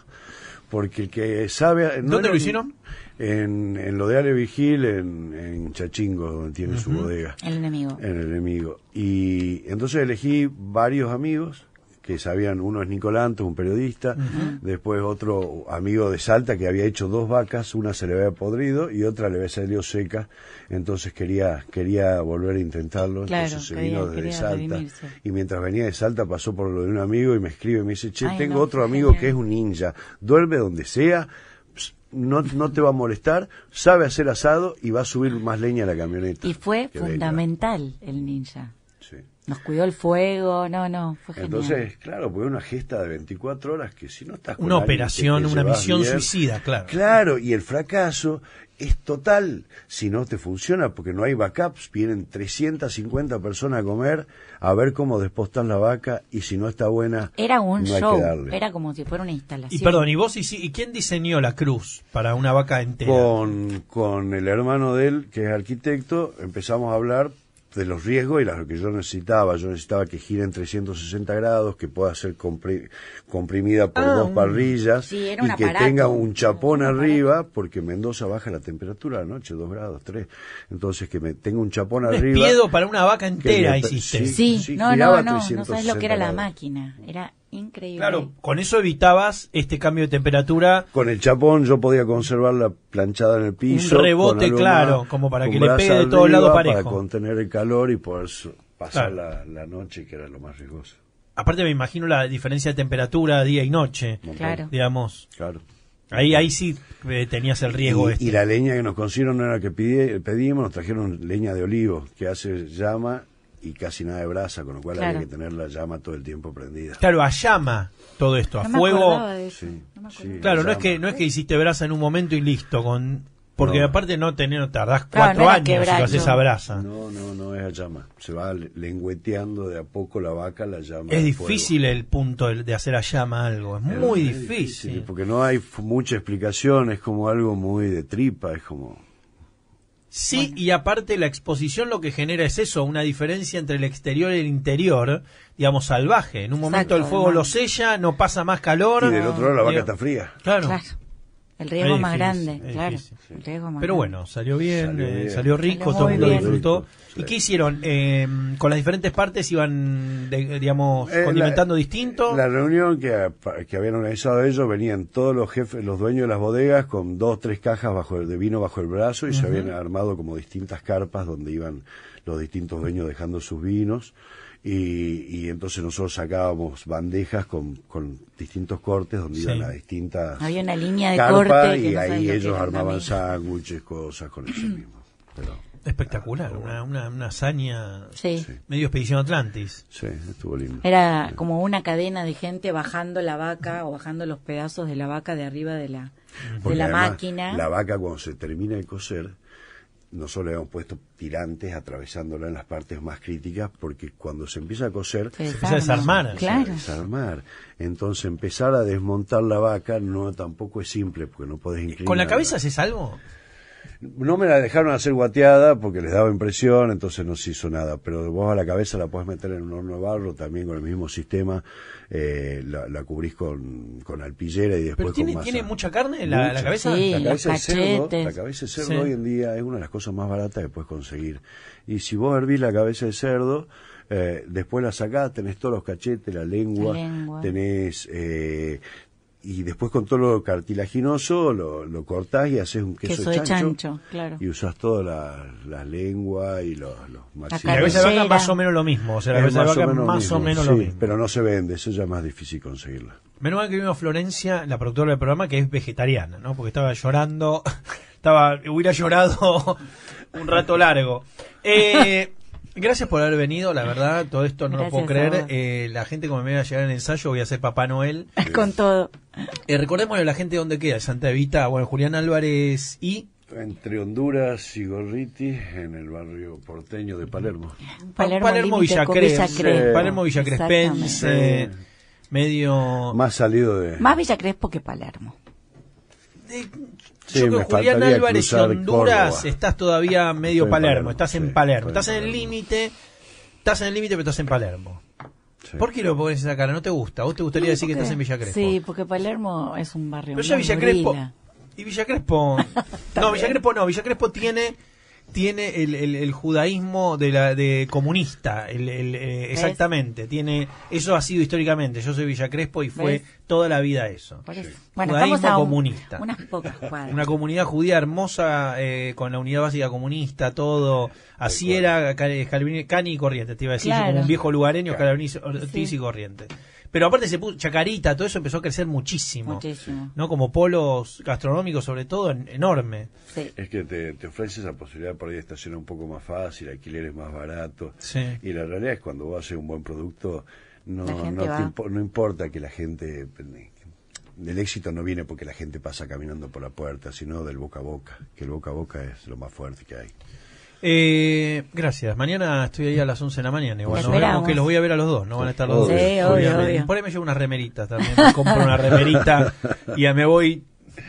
Porque el que sabe... ¿Dónde lo hicieron? En, lo de Ale Vigil, en, Chachingo, donde tiene su bodega. En el enemigo. Y entonces elegí varios amigos que sabían, uno es Nicolanto, un periodista, después otro amigo de Salta que había hecho dos vacas, una se le había podrido y otra le había salido seca, entonces quería, quería volver a intentarlo, entonces se vino Salta. Y mientras venía de Salta pasó por lo de un amigo y me escribe, me dice, che, tengo otro amigo que es un ninja, duerme donde sea, no, te va a molestar, sabe hacer asado y va a subir más leña a la camioneta. Y fue fundamental el ninja. Nos cuidó el fuego, no, no, fue genial. Entonces, claro, fue una gesta de 24 horas que si no estás con Una operación, una misión suicida, claro. Claro, y el fracaso es total si no te funciona, porque no hay backups, vienen 350 personas a comer, a ver cómo despostan la vaca y si no está buena. Era un show, era como si fuera una instalación. Y perdón, ¿y vos y, y quién diseñó la cruz para una vaca entera? Con, con el hermano de él, que es arquitecto, empezamos a hablar de los riesgos y lo que yo necesitaba. Yo necesitaba que gire en 360 grados, que pueda ser comprimida por ah, dos parrillas y que tenga un chapón arriba, porque Mendoza baja la temperatura la noche, dos grados, tres Entonces, que me tenga un chapón arriba. piedo para una vaca entera hiciste. Sí, no, no, no, no sabes lo que era la máquina. Era Increíble. Claro, con eso evitabas este cambio de temperatura. Con el chapón yo podía conservar la planchada en el piso. Un rebote, claro, como para que le pegue de todos lados parejo. Para contener el calor y poder pasar la, noche, que era lo más riesgoso. Aparte me imagino la diferencia de temperatura día y noche, claro. digamos. Claro. Ahí, ahí sí eh, tenías el riesgo. Y, este. y la leña que nos consiguieron era la que pedí, pedimos, nos trajeron leña de olivo, que hace llama y casi nada de brasa, con lo cual hay que tener la llama todo el tiempo prendida. Claro, a llama todo esto, a fuego. claro, no es que no es que hiciste brasa en un momento y listo, con porque aparte no tener tardás cuatro años si haces brasa. No, no, no es a llama. Se va lengüeteando de a poco la vaca, la llama. Es difícil el punto de hacer a llama algo, es muy difícil. Porque no hay mucha explicación, es como algo muy de tripa, es como Sí, y aparte la exposición lo que genera es eso, una diferencia entre el exterior y el interior, digamos, salvaje. En un momento el fuego lo sella, no pasa más calor. Y del otro lado la vaca está fría. claro. El riesgo más grande, claro. Pero bueno, salió bien, salió, eh, rico, todo el mundo disfrutó. ¿Y qué hicieron? Em, ¿Con las diferentes partes iban, digamos, eh, condimentando la, distinto? La reunión que, habían organizado ellos venían todos los jefes, los dueños de las bodegas con dos, tres cajas bajo el, de vino bajo el brazo y se habían armado como distintas carpas donde iban los distintos dueños dejando sus vinos. Y, entonces nosotros sacábamos bandejas con, con distintos cortes donde iban las distintas. Había una línea de corte. Y ahí ellos armaban sándwiches, cosas con eso mismo. Espectacular, una, una, hazaña sí. medio expedición Atlantis. Sí, estuvo lindo. Era como una cadena de gente bajando la vaca o bajando los pedazos de la vaca de arriba de la, de la máquina. La vaca cuando se termina de coser, no le habíamos puesto tirantes atravesándola en las partes más críticas porque cuando se empieza a coser se, empieza a desarmar. Entonces empezar a desmontar la vaca no tampoco es simple porque no puedes ¿Con la cabeza haces algo? No me la dejaron hacer guateada porque les daba impresión, entonces no se hizo nada. Pero vos a la cabeza la podés meter en un horno de barro también con el mismo sistema. Eh, la, cubrís con, alpillera y después tiene, ¿Tiene mucha carne la, la cabeza? la, cabeza de cerdo, la cabeza de cerdo hoy en día es una de las cosas más baratas que puedes conseguir. Y si vos hervís la cabeza de cerdo, eh, después la sacás, tenés todos los cachetes, la lengua, tenés eh, y después con todo lo cartilaginoso lo, cortas cortás y haces un queso, de chancho, y usas toda la lengua y los, los maxilares. La cabeza más o menos lo mismo, o sea, la más o menos, lo mismo. Pero no se vende, eso ya es más difícil conseguirla. Menos mal que vino Florencia, la productora del programa, que es vegetariana, ¿no? Porque estaba llorando, estaba, hubiera llorado un rato largo. Eh, Gracias por haber venido, la verdad, todo esto no lo puedo creer. Eh, la gente como me va a llegar en el ensayo, voy a ser Papá Noel. Con todo. Eh, recordémosle a la gente dónde queda, Santa Evita, bueno, Julián Álvarez y... Entre Honduras y Gorriti, en el barrio porteño de Palermo. Palermo, Palermo eh, Palermo Medio... Más salido de... Más Villacrespo que Palermo. Yo creo que Julián Álvarez y Honduras estás todavía medio Palermo, estás en Palermo, estás en el límite, estás en el límite pero estás en Palermo. ¿Por qué lo pones esa cara? ¿No te gusta? ¿Vos te gustaría decir que estás en Villa Crespo? Sí, porque Palermo es un barrio. Pero ya Villa Crespo. Y Villa Crespo. no, Villa Crespo no, Villa Crespo tiene tiene el, judaísmo de, comunista, eh, exactamente. Tiene eso ha sido históricamente. Yo soy Villacrespo y fue toda la vida eso. judaísmo comunista. Una comunidad judía hermosa eh, con la unidad básica comunista, todo. Así era Cani y Corriente, te iba a decir, como un viejo lugareño, claro. y Corriente. Pero aparte se puso Chacarita, todo eso empezó a crecer muchísimo. Muchísimo. ¿No? Como polos gastronómicos, sobre todo, enorme. Es que te, te, ofrece esa posibilidad por ahí de estacionar un poco más fácil, alquileres más barato. Y la realidad es cuando vos haces un buen producto, no, no, no importa que la gente el éxito no viene porque la gente pasa caminando por la puerta, sino del boca a boca, que el boca a boca es lo más fuerte que hay. Eh, gracias. Mañana estoy ahí a las 11 de la mañana. Igual que los voy a ver a los dos. No van a estar los dos. Por ahí me llevo una remerita también. Me compro una remerita y me voy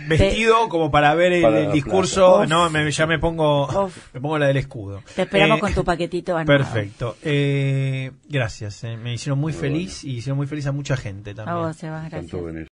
vestido como para ver el, discurso. no, ya me pongo, pongo la del escudo. Te esperamos eh, con tu paquetito. Perfecto. Eh, gracias. Eh. me hicieron muy, feliz y hicieron muy feliz a mucha gente también. gracias.